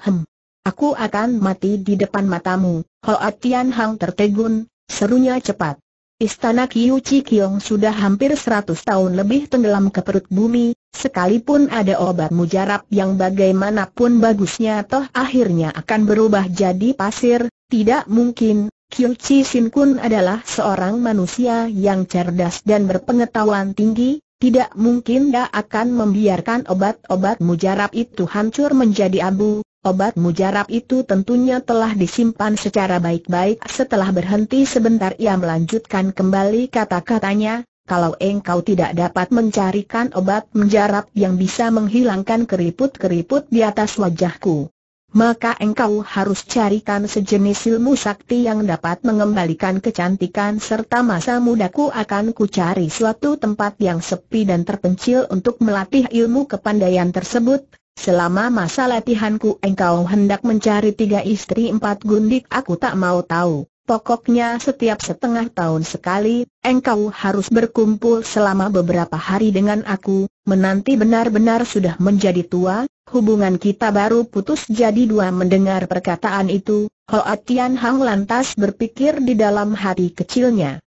Hem, aku akan mati di depan matamu, Hoa Tian Hang tertegun, serunya cepat. Istana Kiyu Chi sudah hampir 100 tahun lebih tenggelam ke perut bumi, sekalipun ada obat mujarab yang bagaimanapun bagusnya toh akhirnya akan berubah jadi pasir, tidak mungkin, Kyu Chi Sin Kun adalah seorang manusia yang cerdas dan berpengetahuan tinggi, tidak mungkin dia akan membiarkan obat-obat mujarab itu hancur menjadi abu, obat mujarab itu tentunya telah disimpan secara baik-baik Setelah berhenti sebentar ia melanjutkan kembali kata-katanya, kalau engkau tidak dapat mencarikan obat mujarab yang bisa menghilangkan keriput-keriput di atas wajahku maka engkau harus carikan sejenis ilmu sakti yang dapat mengembalikan kecantikan serta masa mudaku akan ku cari suatu tempat yang sepi dan terpencil untuk melatih ilmu kepandaian tersebut. Selama masa latihanku engkau hendak mencari tiga istri empat gundik aku tak mau tahu. Pokoknya setiap setengah tahun sekali, engkau harus berkumpul selama beberapa hari dengan aku, menanti benar-benar sudah menjadi tua, hubungan kita baru putus jadi dua mendengar perkataan itu, Hoa Tian Hang lantas berpikir di dalam hati kecilnya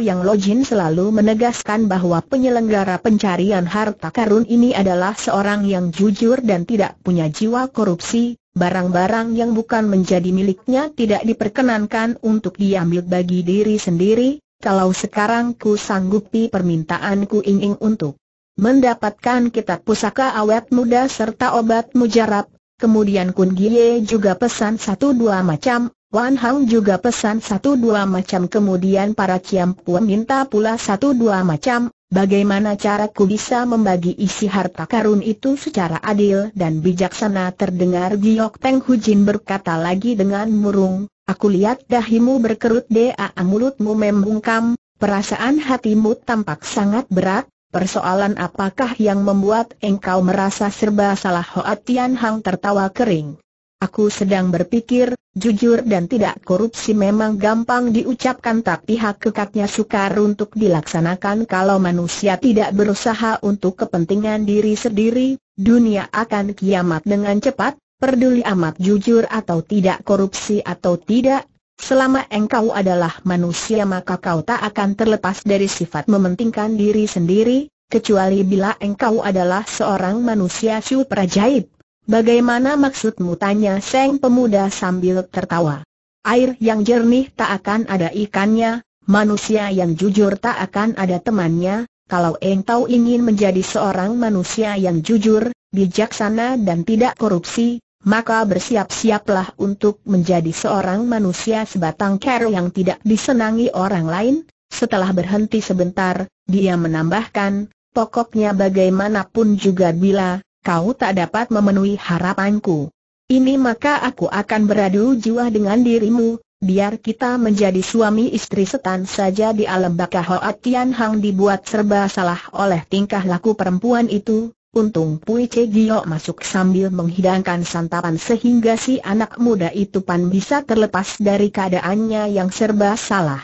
yang login selalu menegaskan bahwa penyelenggara pencarian harta karun ini adalah seorang yang jujur dan tidak punya jiwa korupsi, barang-barang yang bukan menjadi miliknya tidak diperkenankan untuk diambil bagi diri sendiri, kalau sekarang ku sanggupi permintaanku ingin untuk mendapatkan kitab pusaka awet muda serta obat mujarab, kemudian Kun Gie juga pesan satu dua macam Wan Hang juga pesan satu dua macam kemudian para Ciam Ciampu minta pula satu dua macam, bagaimana caraku bisa membagi isi harta karun itu secara adil dan bijaksana terdengar Giok Hu Jin berkata lagi dengan murung, aku lihat dahimu berkerut daa mulutmu membungkam, perasaan hatimu tampak sangat berat, Persoalan apakah yang membuat engkau merasa serba salah Hoa Tian Hang tertawa kering. Aku sedang berpikir, jujur dan tidak korupsi memang gampang diucapkan tapi hak kekatnya sukar untuk dilaksanakan kalau manusia tidak berusaha untuk kepentingan diri sendiri, dunia akan kiamat dengan cepat, peduli amat jujur atau tidak korupsi atau tidak, Selama engkau adalah manusia maka kau tak akan terlepas dari sifat mementingkan diri sendiri, kecuali bila engkau adalah seorang manusia super ajaib. Bagaimana maksudmu tanya Seng pemuda sambil tertawa. Air yang jernih tak akan ada ikannya, manusia yang jujur tak akan ada temannya, kalau engkau ingin menjadi seorang manusia yang jujur, bijaksana dan tidak korupsi, maka bersiap-siaplah untuk menjadi seorang manusia sebatang kero yang tidak disenangi orang lain. Setelah berhenti sebentar, dia menambahkan, pokoknya bagaimanapun juga bila kau tak dapat memenuhi harapanku. Ini maka aku akan beradu jiwa dengan dirimu, biar kita menjadi suami istri setan saja di alam baka Hoa Tian Hang dibuat serba salah oleh tingkah laku perempuan itu, Untung Pui Che Gio masuk sambil menghidangkan santapan sehingga si anak muda itu pan bisa terlepas dari keadaannya yang serba salah.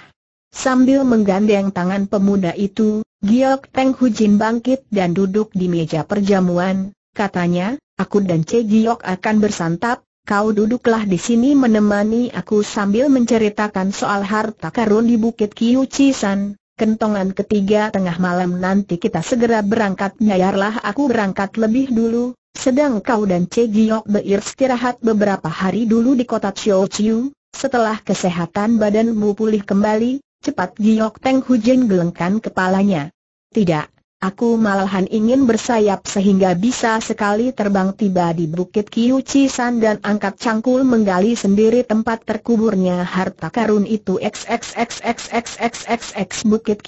Sambil menggandeng tangan pemuda itu, Giok Peng Hujin bangkit dan duduk di meja perjamuan, katanya, aku dan Cegiok akan bersantap, kau duduklah di sini menemani aku sambil menceritakan soal harta karun di Bukit Kiucisan. Kentongan ketiga tengah malam nanti kita segera berangkat Nyayarlah aku berangkat lebih dulu Sedang kau dan Che Giok beristirahat beberapa hari dulu di kota Chiu Chiu Setelah kesehatan badanmu pulih kembali Cepat Giok Teng Hujen gelengkan kepalanya Tidak, Aku malahan ingin bersayap sehingga bisa sekali terbang tiba di Bukit San dan angkat cangkul menggali sendiri tempat terkuburnya harta karun itu XXXXXXXX Bukit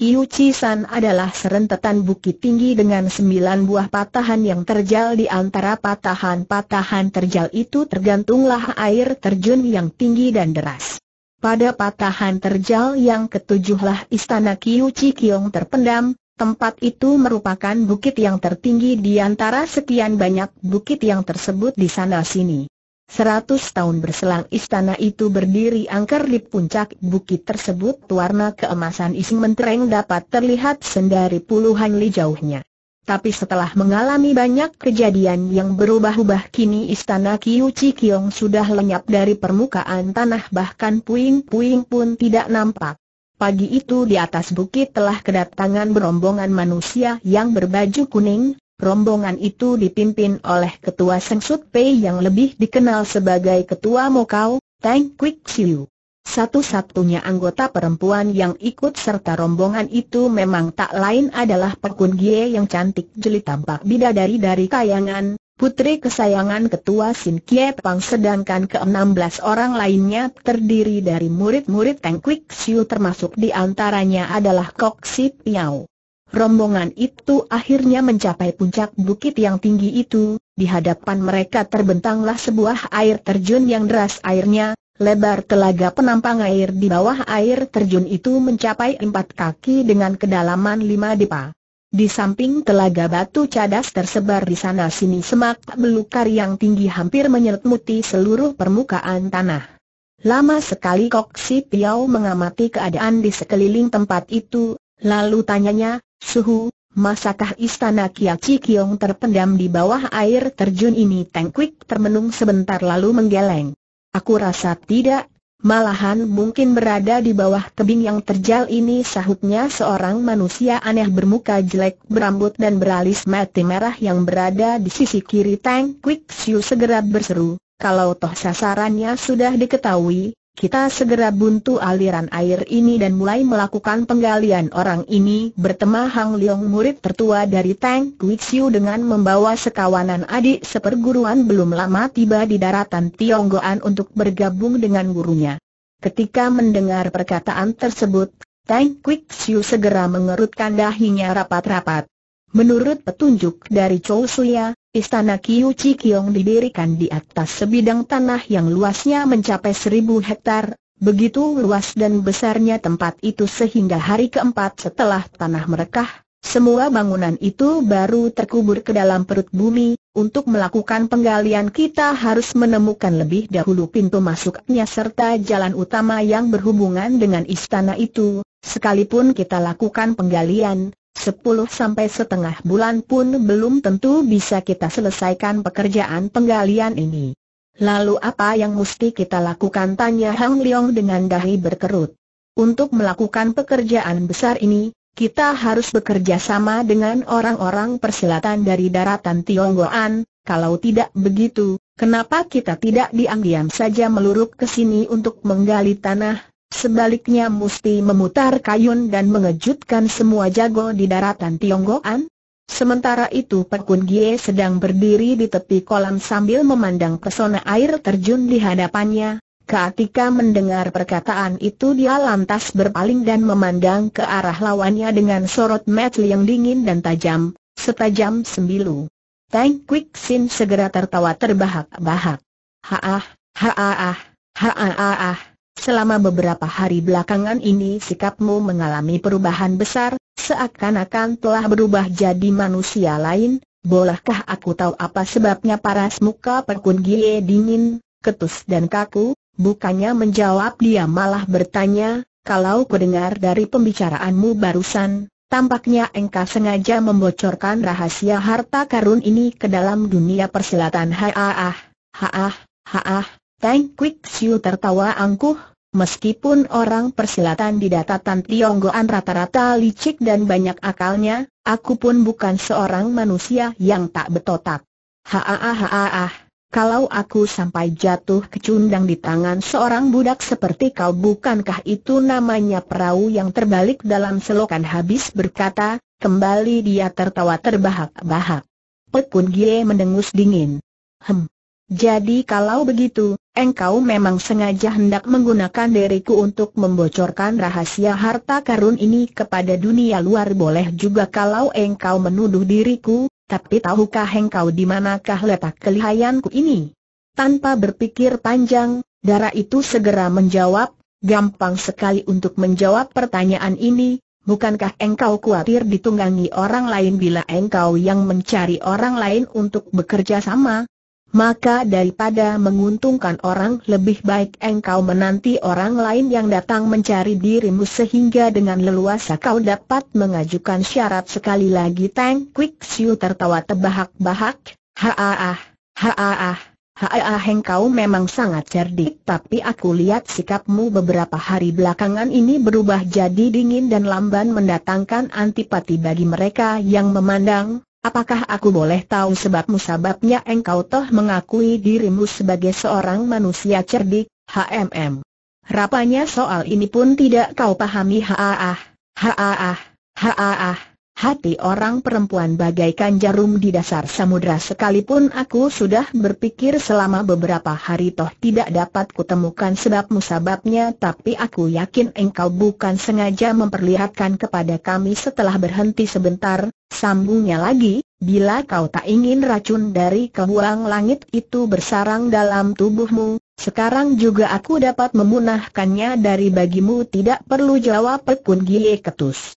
San adalah serentetan bukit tinggi dengan sembilan buah patahan yang terjal di antara patahan-patahan terjal itu tergantunglah air terjun yang tinggi dan deras. Pada patahan terjal yang ketujuhlah istana Kiuci Kiong terpendam, Tempat itu merupakan bukit yang tertinggi di antara sekian banyak bukit yang tersebut di sana-sini. Seratus tahun berselang istana itu berdiri angker di puncak bukit tersebut warna keemasan isi mentereng dapat terlihat sendari puluhan li jauhnya. Tapi setelah mengalami banyak kejadian yang berubah-ubah kini istana Kiyu Chi sudah lenyap dari permukaan tanah bahkan puing-puing pun tidak nampak. Pagi itu di atas bukit telah kedatangan berombongan manusia yang berbaju kuning, rombongan itu dipimpin oleh ketua Sengsut Pei yang lebih dikenal sebagai ketua Mokau, Tang Kwik Siu. Satu-satunya anggota perempuan yang ikut serta rombongan itu memang tak lain adalah Pekun Gie yang cantik jeli tampak bidadari dari kayangan, putri kesayangan ketua Sin Kie Pang sedangkan ke-16 orang lainnya terdiri dari murid-murid Teng Kwik Siu termasuk di antaranya adalah Kok Si Piao. Rombongan itu akhirnya mencapai puncak bukit yang tinggi itu, di hadapan mereka terbentanglah sebuah air terjun yang deras airnya, lebar telaga penampang air di bawah air terjun itu mencapai empat kaki dengan kedalaman lima dipa. Di samping telaga batu cadas tersebar di sana-sini semak belukar yang tinggi hampir menyelimuti seluruh permukaan tanah. Lama sekali Kok Si Piao mengamati keadaan di sekeliling tempat itu, lalu tanyanya, Suhu, masakah istana Kia Chi Kiong terpendam di bawah air terjun ini? Kwik termenung sebentar lalu menggeleng. Aku rasa tidak, Malahan mungkin berada di bawah tebing yang terjal ini sahutnya seorang manusia aneh bermuka jelek, berambut dan beralis mati merah yang berada di sisi kiri tank. Kwik Siu segera berseru, kalau toh sasarannya sudah diketahui, kita segera buntu aliran air ini dan mulai melakukan penggalian orang ini bertema Hang Leong murid tertua dari Tang Kuixiu dengan membawa sekawanan adik seperguruan belum lama tiba di daratan Tionggoan untuk bergabung dengan gurunya. Ketika mendengar perkataan tersebut, Tang Kuixiu segera mengerutkan dahinya rapat-rapat. Menurut petunjuk dari Chou Suya, Istana Kiu Kiong didirikan di atas sebidang tanah yang luasnya mencapai seribu hektar. Begitu luas dan besarnya tempat itu sehingga hari keempat setelah tanah merekah, semua bangunan itu baru terkubur ke dalam perut bumi. Untuk melakukan penggalian kita harus menemukan lebih dahulu pintu masuknya serta jalan utama yang berhubungan dengan istana itu. Sekalipun kita lakukan penggalian, Sepuluh sampai setengah bulan pun belum tentu bisa kita selesaikan pekerjaan penggalian ini. Lalu apa yang mesti kita lakukan tanya Hang Leong dengan dahi berkerut. Untuk melakukan pekerjaan besar ini, kita harus bekerja sama dengan orang-orang persilatan dari daratan Tionggoan, kalau tidak begitu, kenapa kita tidak diam-diam saja meluruk ke sini untuk menggali tanah, Sebaliknya mesti memutar kayun dan mengejutkan semua jago di daratan Tionggoan. Sementara itu Pekun Gie sedang berdiri di tepi kolam sambil memandang pesona air terjun di hadapannya. Ketika mendengar perkataan itu dia lantas berpaling dan memandang ke arah lawannya dengan sorot mata yang dingin dan tajam, setajam sembilu. Tang Quick Sin segera tertawa terbahak-bahak. Haah, haah, haah, haah. Selama beberapa hari belakangan ini sikapmu mengalami perubahan besar, seakan-akan telah berubah jadi manusia lain, bolehkah aku tahu apa sebabnya paras muka perkun Gie dingin, ketus dan kaku, bukannya menjawab dia malah bertanya, kalau kudengar dari pembicaraanmu barusan, tampaknya engkau sengaja membocorkan rahasia harta karun ini ke dalam dunia persilatan haah, haah, haah, Tang Quick Siu tertawa angkuh, meskipun orang persilatan di datatan Tionggoan rata-rata licik dan banyak akalnya, aku pun bukan seorang manusia yang tak betotak. Haa haa kalau aku sampai jatuh kecundang di tangan seorang budak seperti kau bukankah itu namanya perahu yang terbalik dalam selokan habis berkata, kembali dia tertawa terbahak-bahak. Pekun Gie mendengus dingin. Hem, jadi kalau begitu, engkau memang sengaja hendak menggunakan diriku untuk membocorkan rahasia harta karun ini kepada dunia luar boleh juga kalau engkau menuduh diriku, tapi tahukah engkau di manakah letak kelihayanku ini? Tanpa berpikir panjang, darah itu segera menjawab, gampang sekali untuk menjawab pertanyaan ini, Bukankah engkau khawatir ditunggangi orang lain bila engkau yang mencari orang lain untuk bekerja sama? maka daripada menguntungkan orang lebih baik engkau menanti orang lain yang datang mencari dirimu sehingga dengan leluasa kau dapat mengajukan syarat sekali lagi Tang Quick Siu tertawa terbahak-bahak, haaah, haaah, haaah engkau memang sangat cerdik tapi aku lihat sikapmu beberapa hari belakangan ini berubah jadi dingin dan lamban mendatangkan antipati bagi mereka yang memandang, Apakah aku boleh tahu sebabmu sebabnya engkau toh mengakui dirimu sebagai seorang manusia cerdik, HMM? Rapanya soal ini pun tidak kau pahami haah, haah, haah, haah. Hati orang perempuan bagaikan jarum di dasar samudra sekalipun aku sudah berpikir selama beberapa hari toh tidak dapat kutemukan sebab musababnya tapi aku yakin engkau bukan sengaja memperlihatkan kepada kami setelah berhenti sebentar, sambungnya lagi, bila kau tak ingin racun dari kebuang langit itu bersarang dalam tubuhmu, sekarang juga aku dapat memunahkannya dari bagimu tidak perlu jawab Pekun Gile Ketus.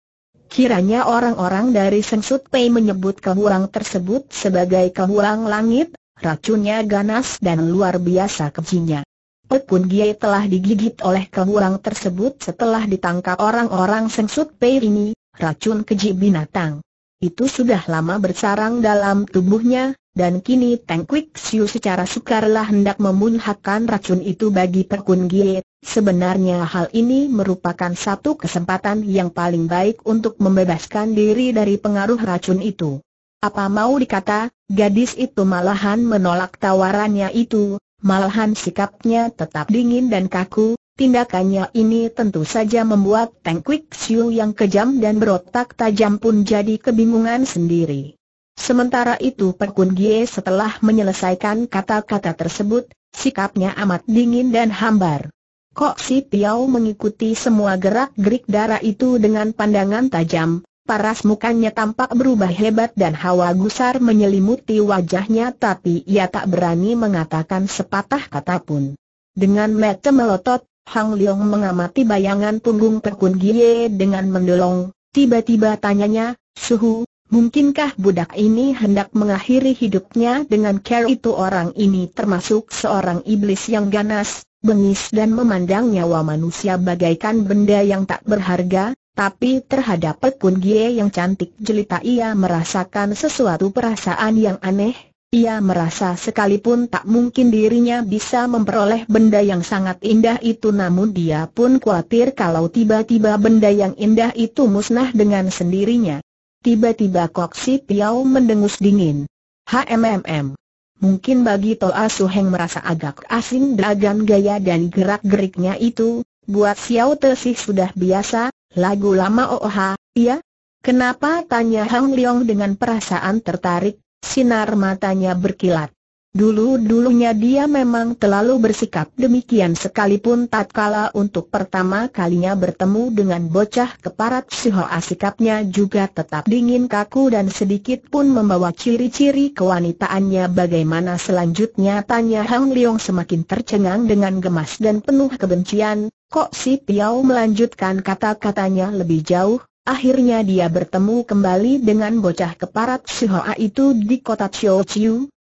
Kiranya orang-orang dari Sengsut Pei menyebut kehuang tersebut sebagai kehuang langit, racunnya ganas dan luar biasa kejinya. Pekun Gie telah digigit oleh kehuang tersebut setelah ditangkap orang-orang Sengsut Pei ini, racun keji binatang. Itu sudah lama bersarang dalam tubuhnya, dan kini Teng Kwik Siu secara sukarlah hendak memuncahkan racun itu bagi Perkun Gie. Sebenarnya hal ini merupakan satu kesempatan yang paling baik untuk membebaskan diri dari pengaruh racun itu. Apa mau dikata, gadis itu malahan menolak tawarannya itu, malahan sikapnya tetap dingin dan kaku, Tindakannya ini tentu saja membuat Teng Kwik Siu yang kejam dan berotak tajam pun jadi kebingungan sendiri. Sementara itu Pekun Gie setelah menyelesaikan kata-kata tersebut, sikapnya amat dingin dan hambar. Kok si Piao mengikuti semua gerak-gerik darah itu dengan pandangan tajam, paras mukanya tampak berubah hebat dan hawa gusar menyelimuti wajahnya tapi ia tak berani mengatakan sepatah kata pun. Dengan mata melotot, Hang Leong mengamati bayangan punggung Pekun Gie dengan mendolong, tiba-tiba tanyanya, Suhu, Mungkinkah budak ini hendak mengakhiri hidupnya dengan care itu orang ini termasuk seorang iblis yang ganas, bengis dan memandang nyawa manusia bagaikan benda yang tak berharga, tapi terhadap Pekun Gie yang cantik jelita ia merasakan sesuatu perasaan yang aneh, ia merasa sekalipun tak mungkin dirinya bisa memperoleh benda yang sangat indah itu namun dia pun khawatir kalau tiba-tiba benda yang indah itu musnah dengan sendirinya. Tiba-tiba koksi Piau mendengus dingin. HMMM. Mungkin bagi Toa Su Heng merasa agak asing dengan gaya dan gerak-geriknya itu, buat Xiao tersih sudah biasa, lagu lama OOH, iya? Kenapa tanya Hang Leong dengan perasaan tertarik, sinar matanya berkilat. Dulu-dulunya dia memang terlalu bersikap demikian sekalipun tatkala untuk pertama kalinya bertemu dengan bocah keparat Sihoa sikapnya juga tetap dingin kaku dan sedikit pun membawa ciri-ciri kewanitaannya bagaimana selanjutnya tanya Hang Leong semakin tercengang dengan gemas dan penuh kebencian, kok si Piao melanjutkan kata-katanya lebih jauh, akhirnya dia bertemu kembali dengan bocah keparat Sihoa itu di kota Chiu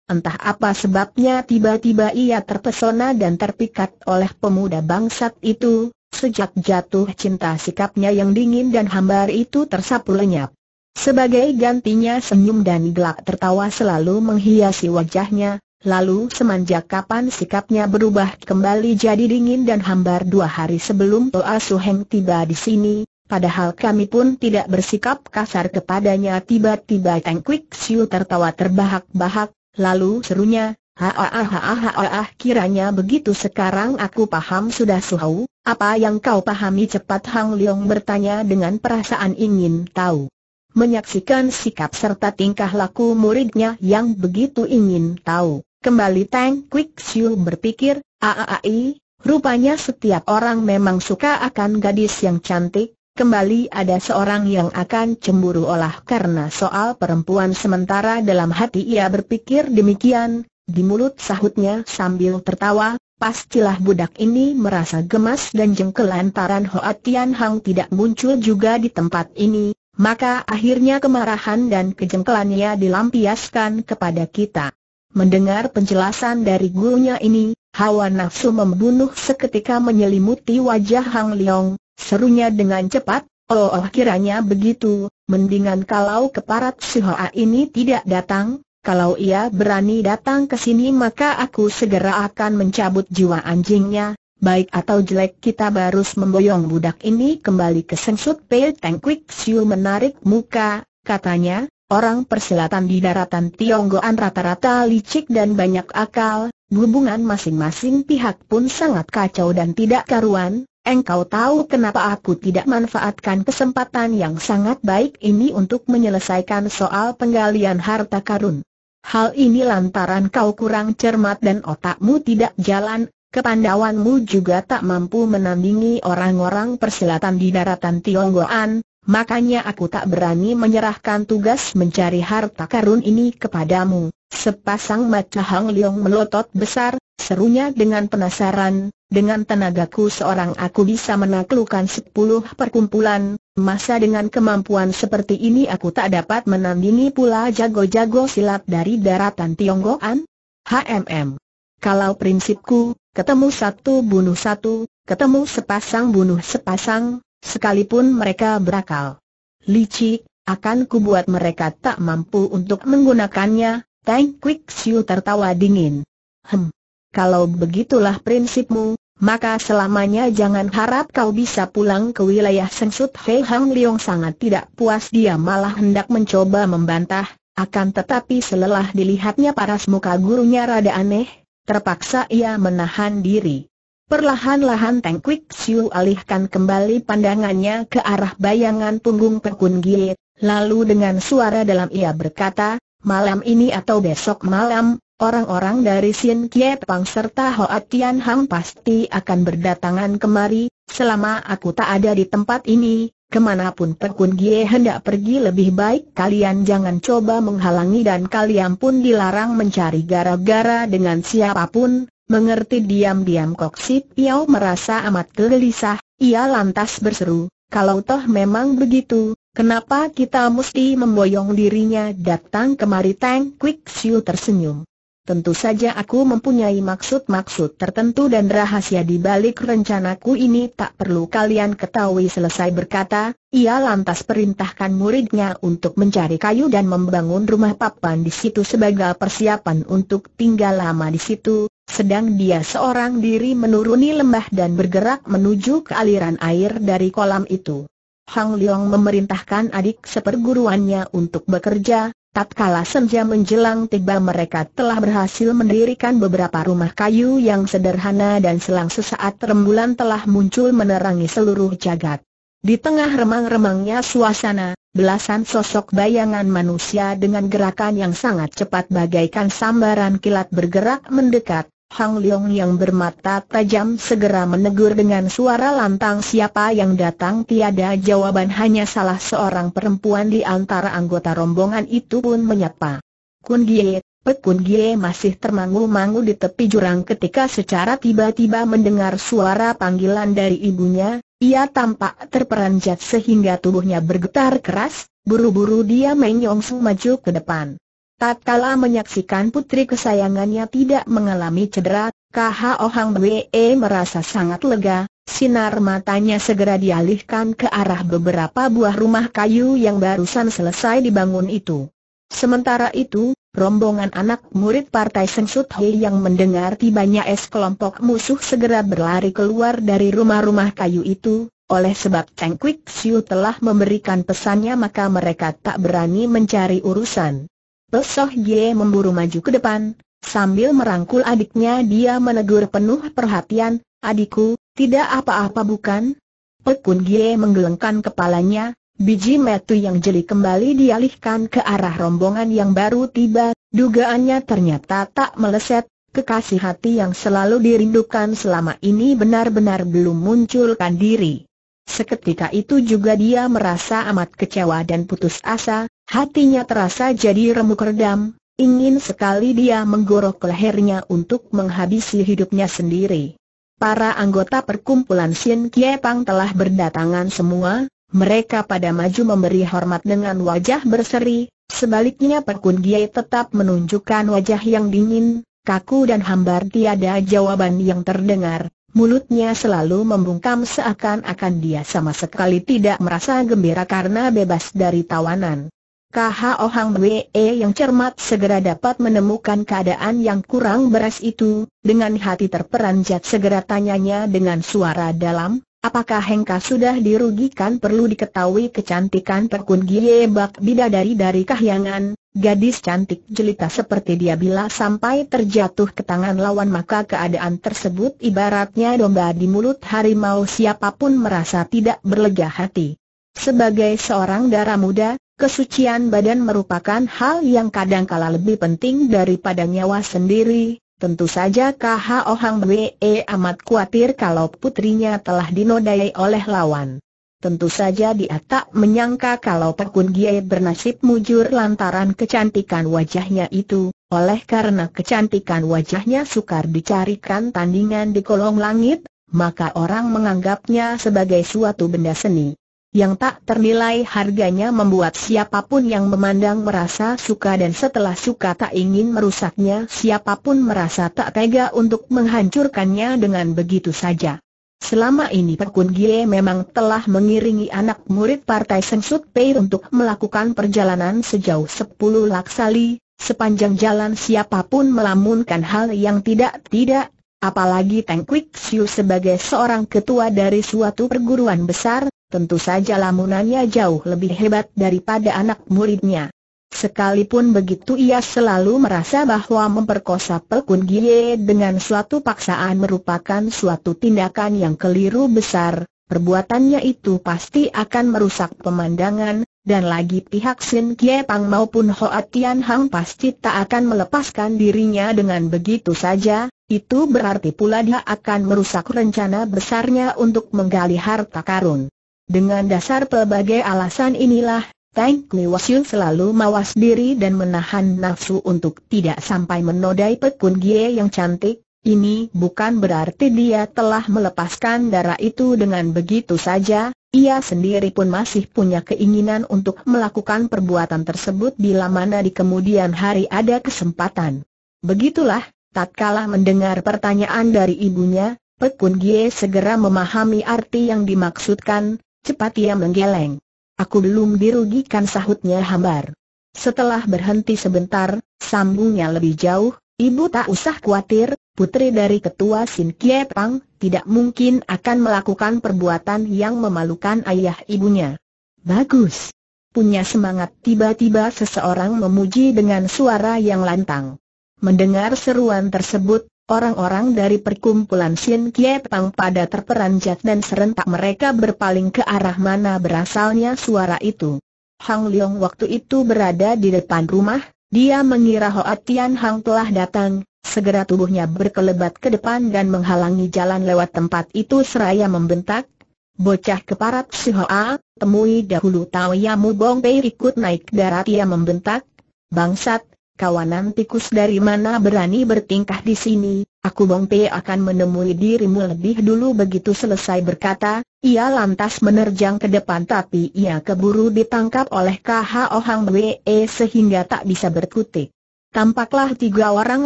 Entah apa sebabnya tiba-tiba ia terpesona dan terpikat oleh pemuda bangsat itu, sejak jatuh cinta sikapnya yang dingin dan hambar itu tersapu lenyap. Sebagai gantinya senyum dan gelak tertawa selalu menghiasi wajahnya, Lalu semenjak kapan sikapnya berubah kembali jadi dingin dan hambar dua hari sebelum Toa Suheng tiba di sini, padahal kami pun tidak bersikap kasar kepadanya tiba-tiba Teng Kwik Siu tertawa terbahak-bahak, Lalu serunya, Haah kiranya begitu sekarang aku paham sudah suhu, apa yang kau pahami cepat Hang Leong bertanya dengan perasaan ingin tahu. Menyaksikan sikap serta tingkah laku muridnya yang begitu ingin tahu, kembali Tang Quick Siu berpikir, aaai, rupanya setiap orang memang suka akan gadis yang cantik, Kembali ada seorang yang akan cemburu olah karena soal perempuan sementara dalam hati ia berpikir demikian, di mulut sahutnya sambil tertawa, pastilah budak ini merasa gemas dan jengkel lantaran Hoa Tian Hang tidak muncul juga di tempat ini, maka akhirnya kemarahan dan kejengkelannya dilampiaskan kepada kita. Mendengar penjelasan dari gurunya ini, hawa nafsu membunuh seketika menyelimuti wajah Hang Leong, Serunya dengan cepat, oh, oh kiranya begitu, mendingan kalau keparat si Hoa ini tidak datang, kalau ia berani datang ke sini maka aku segera akan mencabut jiwa anjingnya, Baik atau jelek kita barus memboyong budak ini kembali ke sengsut Pei Teng Kwik Siu menarik muka, katanya, orang persilatan di daratan Tionggoan rata-rata licik dan banyak akal, hubungan masing-masing pihak pun sangat kacau dan tidak karuan, Engkau tahu kenapa aku tidak manfaatkan kesempatan yang sangat baik ini untuk menyelesaikan soal penggalian harta karun. Hal ini lantaran kau kurang cermat dan otakmu tidak jalan, kepandawanmu juga tak mampu menandingi orang-orang persilatan di daratan Tionggoan, Makanya aku tak berani menyerahkan tugas mencari harta karun ini kepadamu. Sepasang mata Hang Leong melotot besar, serunya dengan penasaran, dengan tenagaku seorang aku bisa menaklukkan sepuluh perkumpulan, masa dengan kemampuan seperti ini aku tak dapat menandingi pula jago-jago silat dari daratan Tionggoan? HMM. Kalau prinsipku, ketemu satu bunuh satu, ketemu sepasang bunuh sepasang, sekalipun mereka berakal. Licik, akan kubuat mereka tak mampu untuk menggunakannya, Tang Quixiu Siu tertawa dingin. Hem, kalau begitulah prinsipmu, maka selamanya jangan harap kau bisa pulang ke wilayah Sengsut Hei Hang Leong sangat tidak puas dia malah hendak mencoba membantah, akan tetapi selelah dilihatnya paras muka gurunya rada aneh, terpaksa ia menahan diri. Perlahan-lahan Teng Kwik Siu alihkan kembali pandangannya ke arah bayangan punggung Pekun Giet, lalu dengan suara dalam ia berkata, malam ini atau besok malam, Orang-orang dari Sin Kie Pang serta Hoa Tian Hang pasti akan berdatangan kemari, selama aku tak ada di tempat ini, kemanapun Pekun Gie hendak pergi lebih baik kalian jangan coba menghalangi dan kalian pun dilarang mencari gara-gara dengan siapapun, mengerti diam-diam Kok Sip Piao merasa amat gelisah, ia lantas berseru, kalau toh memang begitu, Kenapa kita mesti memboyong dirinya datang kemari Tang Quick Siu tersenyum tentu saja aku mempunyai maksud-maksud tertentu dan rahasia di balik rencanaku ini tak perlu kalian ketahui selesai berkata, ia lantas perintahkan muridnya untuk mencari kayu dan membangun rumah papan di situ sebagai persiapan untuk tinggal lama di situ, sedang dia seorang diri menuruni lembah dan bergerak menuju ke aliran air dari kolam itu. Hang Leong memerintahkan adik seperguruannya untuk bekerja, Tatkala senja menjelang tiba mereka telah berhasil mendirikan beberapa rumah kayu yang sederhana dan selang sesaat rembulan telah muncul menerangi seluruh jagat. Di tengah remang-remangnya suasana, belasan sosok bayangan manusia dengan gerakan yang sangat cepat bagaikan sambaran kilat bergerak mendekat, Hang Leong yang bermata tajam segera menegur dengan suara lantang siapa yang datang tiada jawaban hanya salah seorang perempuan di antara anggota rombongan itu pun menyapa. Kun Gie, Pek Kun Gie masih termangu-mangu di tepi jurang ketika secara tiba-tiba mendengar suara panggilan dari ibunya, ia tampak terperanjat sehingga tubuhnya bergetar keras, buru-buru dia menyongsong maju ke depan. Tatkala menyaksikan putri kesayangannya tidak mengalami cedera, KHO Hang Wee merasa sangat lega, sinar matanya segera dialihkan ke arah beberapa buah rumah kayu yang barusan selesai dibangun itu. Sementara itu, rombongan anak murid Partai Sengsut Hei yang mendengar tibanya es kelompok musuh segera berlari keluar dari rumah-rumah kayu itu, oleh sebab Cheng Kwik Siu telah memberikan pesannya maka mereka tak berani mencari urusan. Pesoh Ye memburu maju ke depan, sambil merangkul adiknya dia menegur penuh perhatian, adikku, tidak apa-apa bukan? Pekun Ye menggelengkan kepalanya, biji metu yang jeli kembali dialihkan ke arah rombongan yang baru tiba, dugaannya ternyata tak meleset, kekasih hati yang selalu dirindukan selama ini benar-benar belum munculkan diri. Seketika itu juga dia merasa amat kecewa dan putus asa, Hatinya terasa jadi remuk redam, ingin sekali dia menggorok lehernya untuk menghabisi hidupnya sendiri. Para anggota perkumpulan Sien Kie Pang telah berdatangan semua, mereka pada maju memberi hormat dengan wajah berseri, sebaliknya Perkun Giai tetap menunjukkan wajah yang dingin, kaku dan hambar tiada jawaban yang terdengar, mulutnya selalu membungkam seakan-akan dia sama sekali tidak merasa gembira karena bebas dari tawanan. KH Ohang Wee yang cermat segera dapat menemukan keadaan yang kurang beres itu, dengan hati terperanjat segera tanyanya dengan suara dalam, apakah Hengka sudah dirugikan perlu diketahui kecantikan Perkun Gie Bak Bidadari dari Kahyangan, gadis cantik jelita seperti dia bila sampai terjatuh ke tangan lawan maka keadaan tersebut ibaratnya domba di mulut harimau siapapun merasa tidak berlega hati. Sebagai seorang darah muda, Kesucian badan merupakan hal yang kadangkala lebih penting daripada nyawa sendiri, tentu saja KH Ohang Bwe amat kuatir kalau putrinya telah dinodai oleh lawan. Tentu saja dia tak menyangka kalau Pekun Gie bernasib mujur lantaran kecantikan wajahnya itu, oleh karena kecantikan wajahnya sukar dicarikan tandingan di kolong langit, maka orang menganggapnya sebagai suatu benda seni yang tak ternilai harganya membuat siapapun yang memandang merasa suka dan setelah suka tak ingin merusaknya siapapun merasa tak tega untuk menghancurkannya dengan begitu saja. Selama ini Pekun Gie memang telah mengiringi anak murid Partai Sengsut Pei untuk melakukan perjalanan sejauh 10 laksali, sepanjang jalan siapapun melamunkan hal yang tidak-tidak, apalagi Teng Kwik Siu sebagai seorang ketua dari suatu perguruan besar, tentu saja lamunannya jauh lebih hebat daripada anak muridnya. Sekalipun begitu ia selalu merasa bahwa memperkosa Pelkun Gie dengan suatu paksaan merupakan suatu tindakan yang keliru besar, perbuatannya itu pasti akan merusak pemandangan, dan lagi pihak Sin Kie Pang maupun Hoa Tian Hang pasti tak akan melepaskan dirinya dengan begitu saja, itu berarti pula dia akan merusak rencana besarnya untuk menggali harta karun. Dengan dasar pelbagai alasan inilah, Tang Liwasyun selalu mawas diri dan menahan nafsu untuk tidak sampai menodai Pekun Gie yang cantik. Ini bukan berarti dia telah melepaskan darah itu dengan begitu saja, ia sendiri pun masih punya keinginan untuk melakukan perbuatan tersebut bila mana di kemudian hari ada kesempatan. Begitulah, tatkala mendengar pertanyaan dari ibunya, Pekun Gie segera memahami arti yang dimaksudkan, Cepat ia menggeleng. Aku belum dirugikan sahutnya hambar. Setelah berhenti sebentar, sambungnya lebih jauh, ibu tak usah khawatir, putri dari ketua Sin Kie Pang, tidak mungkin akan melakukan perbuatan yang memalukan ayah ibunya. Bagus. Punya semangat tiba-tiba seseorang memuji dengan suara yang lantang. Mendengar seruan tersebut, Orang-orang dari perkumpulan Xin Kie Pang pada terperanjat dan serentak mereka berpaling ke arah mana berasalnya suara itu. Hang Leong waktu itu berada di depan rumah, dia mengira Hoa Tian Hang telah datang, segera tubuhnya berkelebat ke depan dan menghalangi jalan lewat tempat itu seraya membentak, Bocah keparat si Hoa, temui dahulu Tao Yamu Bong Pei ikut naik darat ia membentak, Bangsat, kawanan tikus dari mana berani bertingkah di sini, aku Bong P, akan menemui dirimu lebih dulu begitu selesai berkata, ia lantas menerjang ke depan tapi ia keburu ditangkap oleh KHO Hang Wee sehingga tak bisa berkutik. Tampaklah tiga orang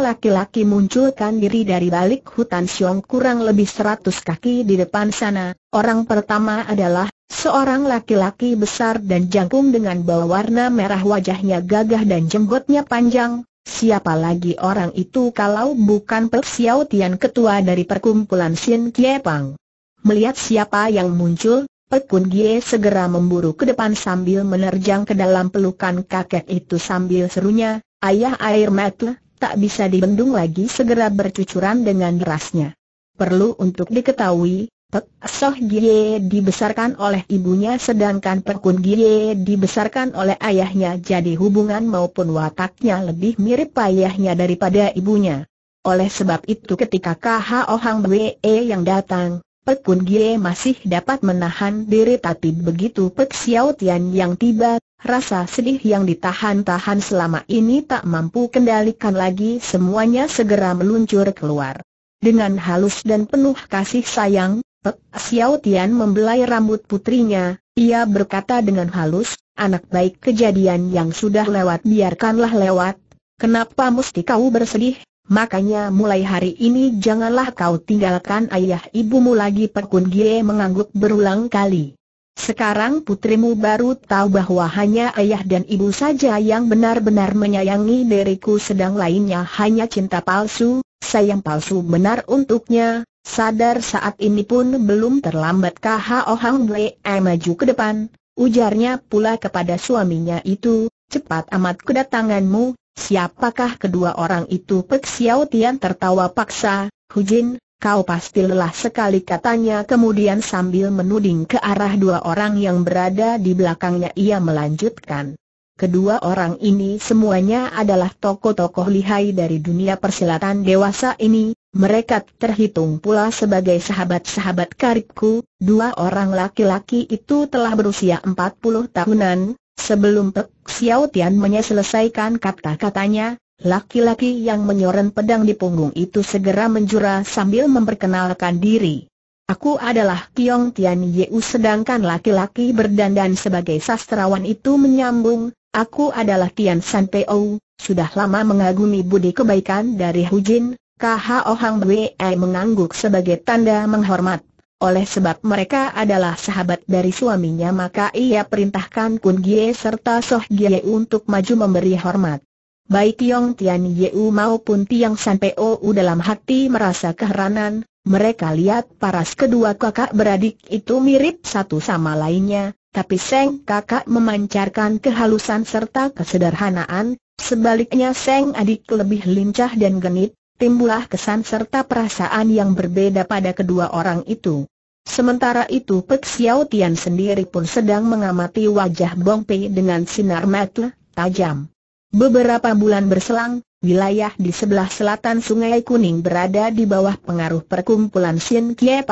laki-laki munculkan diri dari balik hutan Siong kurang lebih seratus kaki di depan sana. Orang pertama adalah seorang laki-laki besar dan jangkung dengan bau warna merah wajahnya gagah dan jenggotnya panjang. Siapa lagi orang itu kalau bukan Pek Tian ketua dari perkumpulan Sin Kie Pang. Melihat siapa yang muncul, Pek Gie segera memburu ke depan sambil menerjang ke dalam pelukan kakek itu sambil serunya, Ayah air mata, tak bisa dibendung lagi segera bercucuran dengan derasnya. Perlu untuk diketahui, Pek Soh Gie dibesarkan oleh ibunya sedangkan Pekun Gie dibesarkan oleh ayahnya jadi hubungan maupun wataknya lebih mirip ayahnya daripada ibunya. Oleh sebab itu ketika KH Ohang Wee yang datang, Pekun Gie masih dapat menahan diri tapi begitu Pek Xiao Tian yang tiba, Rasa sedih yang ditahan-tahan selama ini tak mampu kendalikan lagi semuanya segera meluncur keluar. Dengan halus dan penuh kasih sayang, Pek Xiao Tian membelai rambut putrinya, ia berkata dengan halus, anak baik kejadian yang sudah lewat biarkanlah lewat, kenapa mesti kau bersedih? Makanya mulai hari ini janganlah kau tinggalkan ayah ibumu lagi Pekun Gie mengangguk berulang kali. Sekarang putrimu baru tahu bahwa hanya ayah dan ibu saja yang benar-benar menyayangi diriku sedang lainnya hanya cinta palsu, sayang palsu benar untuknya, sadar saat ini pun belum terlambat KHO Hang Ble maju ke depan, ujarnya pula kepada suaminya itu, cepat amat kedatanganmu, siapakah kedua orang itu Pek Xiao Tian tertawa paksa, Hu Jin. Kau pasti lelah sekali katanya kemudian sambil menuding ke arah dua orang yang berada di belakangnya ia melanjutkan. Kedua orang ini semuanya adalah tokoh-tokoh lihai dari dunia persilatan dewasa ini, mereka terhitung pula sebagai sahabat-sahabat karibku, dua orang laki-laki itu telah berusia 40 tahunan, sebelum Pek Xiao Tian menyelesaikan kata-katanya, Laki-laki yang menyoren pedang di punggung itu segera menjura sambil memperkenalkan diri. Aku adalah Kiong Tian Yeu sedangkan laki-laki berdandan sebagai sastrawan itu menyambung, aku adalah Tian San Peo, sudah lama mengagumi budi kebaikan dari Hu Jin. KHO Hang Wei mengangguk sebagai tanda menghormat. Oleh sebab mereka adalah sahabat dari suaminya maka ia perintahkan Kun Gie serta Soh Gie untuk maju memberi hormat. Baik Yong Tian Yeu maupun Tiang San Pou dalam hati merasa keheranan, mereka lihat paras kedua kakak beradik itu mirip satu sama lainnya, tapi Seng kakak memancarkan kehalusan serta kesederhanaan, sebaliknya Seng adik lebih lincah dan genit, timbulah kesan serta perasaan yang berbeda pada kedua orang itu. Sementara itu Pek Xiao Tian sendiri pun sedang mengamati wajah Bong Pei dengan sinar mata tajam. Beberapa bulan berselang, wilayah di sebelah selatan Sungai Kuning berada di bawah pengaruh perkumpulan Xin Kie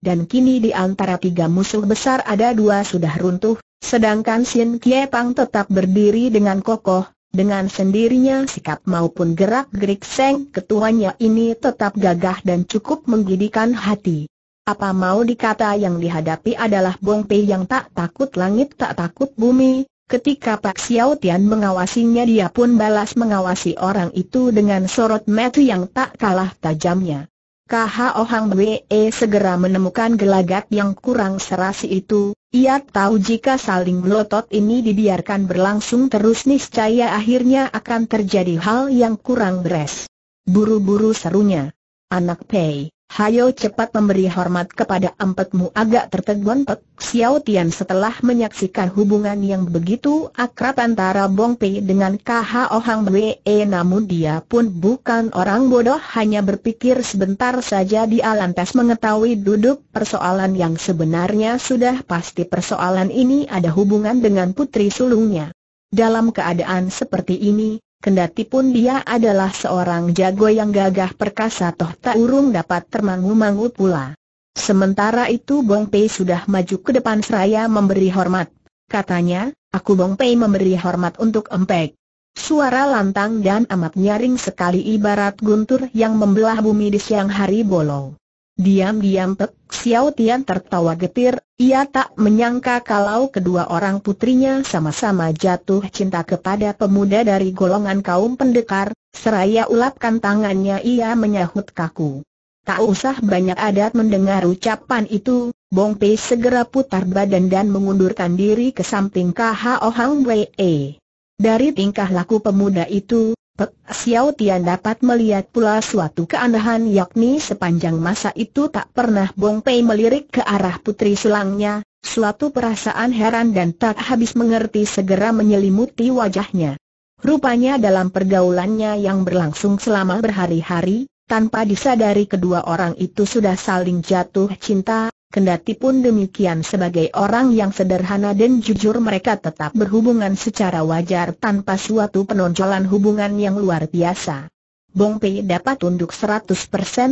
dan kini di antara tiga musuh besar ada dua sudah runtuh, sedangkan Xin Kie tetap berdiri dengan kokoh, dengan sendirinya sikap maupun gerak-gerik Seng ketuanya ini tetap gagah dan cukup menggidikan hati. Apa mau dikata yang dihadapi adalah Bong Pei yang tak takut langit tak takut bumi, Ketika Pak Xiao Tian mengawasinya dia pun balas mengawasi orang itu dengan sorot mata yang tak kalah tajamnya. KHO Ohang Wee e segera menemukan gelagat yang kurang serasi itu, ia tahu jika saling melotot ini dibiarkan berlangsung terus niscaya akhirnya akan terjadi hal yang kurang beres. Buru-buru serunya. Anak Pei. Hayo cepat memberi hormat kepada empatmu agak tertegun Pek Xiao Tian setelah menyaksikan hubungan yang begitu akrab antara Bong Pei dengan KHO Hang Wee eh, namun dia pun bukan orang bodoh hanya berpikir sebentar saja dia lantas mengetahui duduk persoalan yang sebenarnya sudah pasti persoalan ini ada hubungan dengan putri sulungnya. Dalam keadaan seperti ini, Kendati pun dia adalah seorang jago yang gagah perkasa toh tak urung dapat termangu-mangu pula. Sementara itu Bong Pei sudah maju ke depan seraya memberi hormat. Katanya, aku Bong Pei memberi hormat untuk Empek. Suara lantang dan amat nyaring sekali ibarat guntur yang membelah bumi di siang hari bolong. Diam-diam Pek Xiao Tian tertawa getir, ia tak menyangka kalau kedua orang putrinya sama-sama jatuh cinta kepada pemuda dari golongan kaum pendekar, seraya ulapkan tangannya ia menyahut kaku. Tak usah banyak adat mendengar ucapan itu, Bong Pei segera putar badan dan mengundurkan diri ke samping KHO Hang Wei. E. Dari tingkah laku pemuda itu, Pek Xiao Tian dapat melihat pula suatu keanehan yakni sepanjang masa itu tak pernah Bong Pei melirik ke arah putri sulangnya, suatu perasaan heran dan tak habis mengerti segera menyelimuti wajahnya. Rupanya dalam pergaulannya yang berlangsung selama berhari-hari, tanpa disadari kedua orang itu sudah saling jatuh cinta, Kendati pun demikian sebagai orang yang sederhana dan jujur mereka tetap berhubungan secara wajar tanpa suatu penonjolan hubungan yang luar biasa. Bong Pei dapat tunduk 100%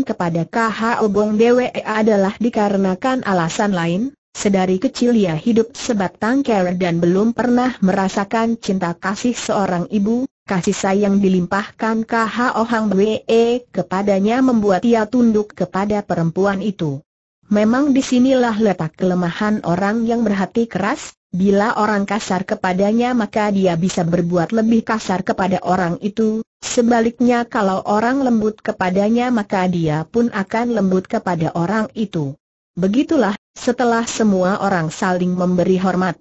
kepada KHO Bong Dewe adalah dikarenakan alasan lain, sedari kecil ia hidup sebatang kera dan belum pernah merasakan cinta kasih seorang ibu, kasih sayang dilimpahkan KHO Hang Wee kepadanya membuat ia tunduk kepada perempuan itu. Memang disinilah letak kelemahan orang yang berhati keras, bila orang kasar kepadanya maka dia bisa berbuat lebih kasar kepada orang itu, sebaliknya kalau orang lembut kepadanya maka dia pun akan lembut kepada orang itu. Begitulah, setelah semua orang saling memberi hormat,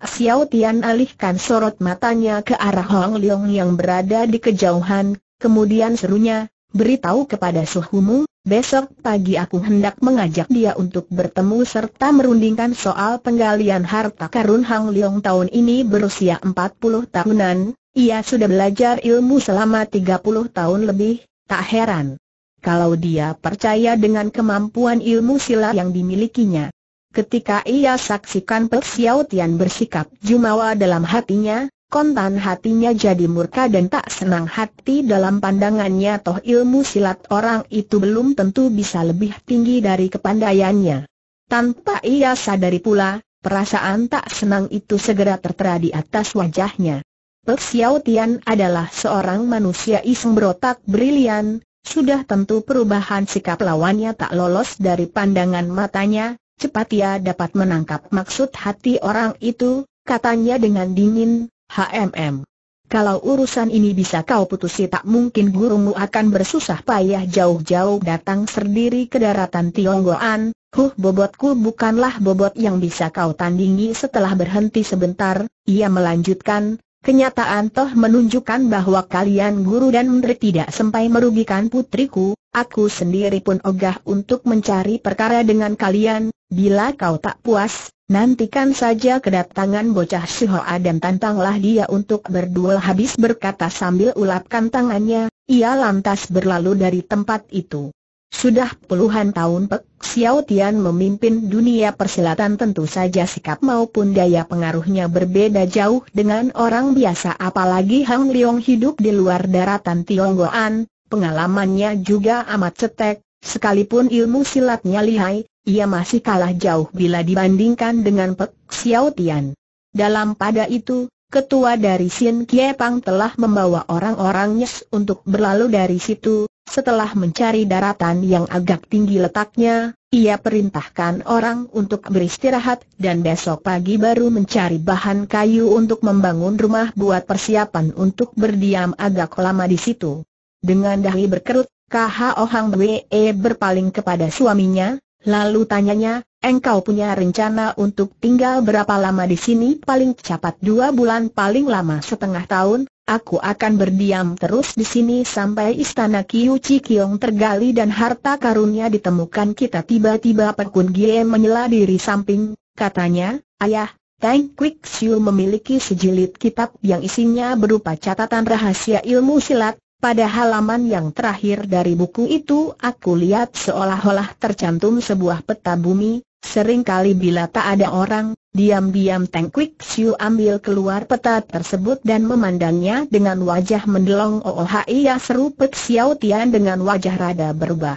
Xiao Tian alihkan sorot matanya ke arah Hong Leong yang berada di kejauhan, kemudian serunya, beritahu kepada suhumu, besok pagi aku hendak mengajak dia untuk bertemu serta merundingkan soal penggalian harta karun Hang Leong tahun ini berusia 40 tahunan, ia sudah belajar ilmu selama 30 tahun lebih, tak heran kalau dia percaya dengan kemampuan ilmu silat yang dimilikinya. Ketika ia saksikan Pek Xiao Tian bersikap jumawa dalam hatinya, kontan hatinya jadi murka dan tak senang hati dalam pandangannya toh ilmu silat orang itu belum tentu bisa lebih tinggi dari kepandaiannya. Tanpa ia sadari pula, perasaan tak senang itu segera tertera di atas wajahnya. Pek Xiao Tian adalah seorang manusia iseng berotak brilian, sudah tentu perubahan sikap lawannya tak lolos dari pandangan matanya, cepat ia dapat menangkap maksud hati orang itu, katanya dengan dingin, HMM. Kalau urusan ini bisa kau putusi tak mungkin gurumu akan bersusah payah jauh-jauh datang sendiri ke daratan Tionggoan, huh bobotku bukanlah bobot yang bisa kau tandingi setelah berhenti sebentar, ia melanjutkan, kenyataan toh menunjukkan bahwa kalian guru dan menteri tidak sampai merugikan putriku, aku sendiri pun ogah untuk mencari perkara dengan kalian, bila kau tak puas, Nantikan saja kedatangan bocah Sihoa dan tantanglah dia untuk berduel habis berkata sambil ulapkan tangannya, ia lantas berlalu dari tempat itu. Sudah puluhan tahun Pek Xiao Tian memimpin dunia persilatan tentu saja sikap maupun daya pengaruhnya berbeda jauh dengan orang biasa apalagi Hang Leong hidup di luar daratan Tionggoan, pengalamannya juga amat cetek, sekalipun ilmu silatnya lihai, ia masih kalah jauh bila dibandingkan dengan Pek Xiao Tian. Dalam pada itu, ketua dari Sin Kie Pang telah membawa orang-orangnya untuk berlalu dari situ, setelah mencari daratan yang agak tinggi letaknya, ia perintahkan orang untuk beristirahat dan besok pagi baru mencari bahan kayu untuk membangun rumah buat persiapan untuk berdiam agak lama di situ. Dengan dahi berkerut, KH Ohang Wee berpaling kepada suaminya, Lalu tanyanya, engkau punya rencana untuk tinggal berapa lama di sini? Paling cepat dua bulan, paling lama setengah tahun. Aku akan berdiam terus di sini sampai istana Kiu Kiong tergali dan harta karunnya ditemukan kita tiba-tiba Pekun Gie menyela diri samping, katanya, Ayah, Tang Quick Siu memiliki sejilid kitab yang isinya berupa catatan rahasia ilmu silat, pada halaman yang terakhir dari buku itu aku lihat seolah-olah tercantum sebuah peta bumi, seringkali bila tak ada orang, diam-diam Teng Kwik Siu ambil keluar peta tersebut dan memandangnya dengan wajah mendelong iya seru Pek Xiao Tian dengan wajah rada berubah.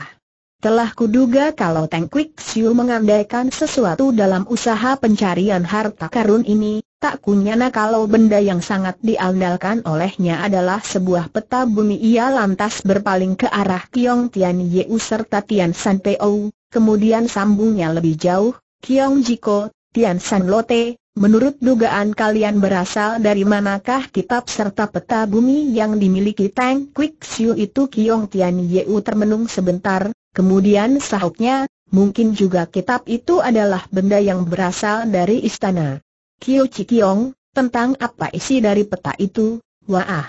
Telah kuduga kalau Teng Kwik Siu mengandaikan sesuatu dalam usaha pencarian harta karun ini, Tak kunyana kalau benda yang sangat diandalkan olehnya adalah sebuah peta bumi ia lantas berpaling ke arah Kiong Tian Yeu serta Tian San Teo, kemudian sambungnya lebih jauh, Kiong Jiko, Tian San Lote, menurut dugaan kalian berasal dari manakah kitab serta peta bumi yang dimiliki Tang Quick Siu itu Kiong Tian Yeu termenung sebentar, kemudian sahutnya, mungkin juga kitab itu adalah benda yang berasal dari istana. Kyo Chikyong, tentang apa isi dari peta itu, wah.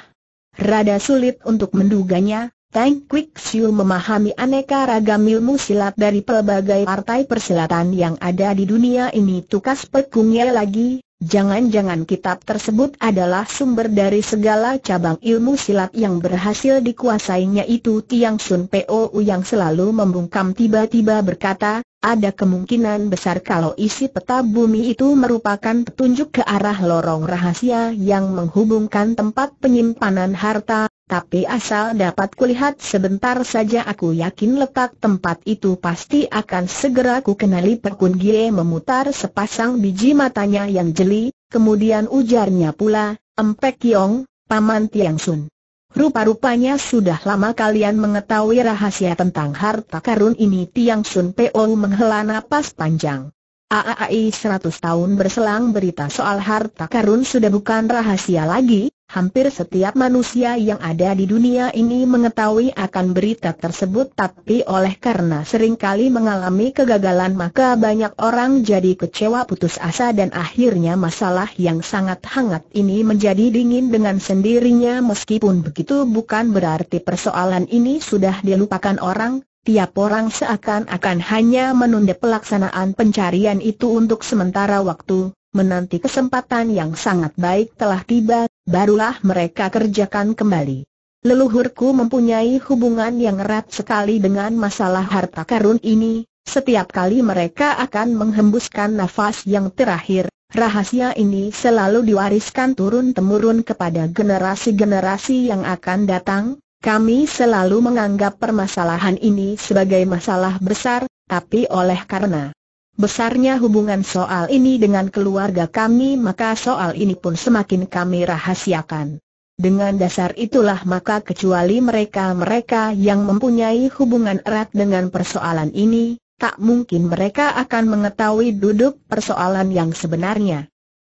Rada sulit untuk menduganya, Tang quick, Siu memahami aneka ragam ilmu silat dari pelbagai partai persilatan yang ada di dunia ini tukas pekungnya lagi, Jangan-jangan kitab tersebut adalah sumber dari segala cabang ilmu silat yang berhasil dikuasainya itu Tiang Sun Pou yang selalu membungkam tiba-tiba berkata, ada kemungkinan besar kalau isi peta bumi itu merupakan petunjuk ke arah lorong rahasia yang menghubungkan tempat penyimpanan harta tapi asal dapat kulihat sebentar saja aku yakin letak tempat itu pasti akan segera ku kenali Pekun Gie memutar sepasang biji matanya yang jeli, kemudian ujarnya pula, Empek Kiong, Paman Tiang Sun. Rupa-rupanya sudah lama kalian mengetahui rahasia tentang harta karun ini Tiang Sun Po menghela napas panjang. AAI 100 tahun berselang berita soal harta karun sudah bukan rahasia lagi, Hampir setiap manusia yang ada di dunia ini mengetahui akan berita tersebut tapi oleh karena sering kali mengalami kegagalan maka banyak orang jadi kecewa putus asa dan akhirnya masalah yang sangat hangat ini menjadi dingin dengan sendirinya meskipun begitu bukan berarti persoalan ini sudah dilupakan orang, tiap orang seakan-akan hanya menunda pelaksanaan pencarian itu untuk sementara waktu, menanti kesempatan yang sangat baik telah tiba barulah mereka kerjakan kembali. Leluhurku mempunyai hubungan yang erat sekali dengan masalah harta karun ini, setiap kali mereka akan menghembuskan nafas yang terakhir, rahasia ini selalu diwariskan turun-temurun kepada generasi-generasi yang akan datang, kami selalu menganggap permasalahan ini sebagai masalah besar, tapi oleh karena besarnya hubungan soal ini dengan keluarga kami maka soal ini pun semakin kami rahasiakan. Dengan dasar itulah maka kecuali mereka-mereka yang mempunyai hubungan erat dengan persoalan ini, tak mungkin mereka akan mengetahui duduk persoalan yang sebenarnya.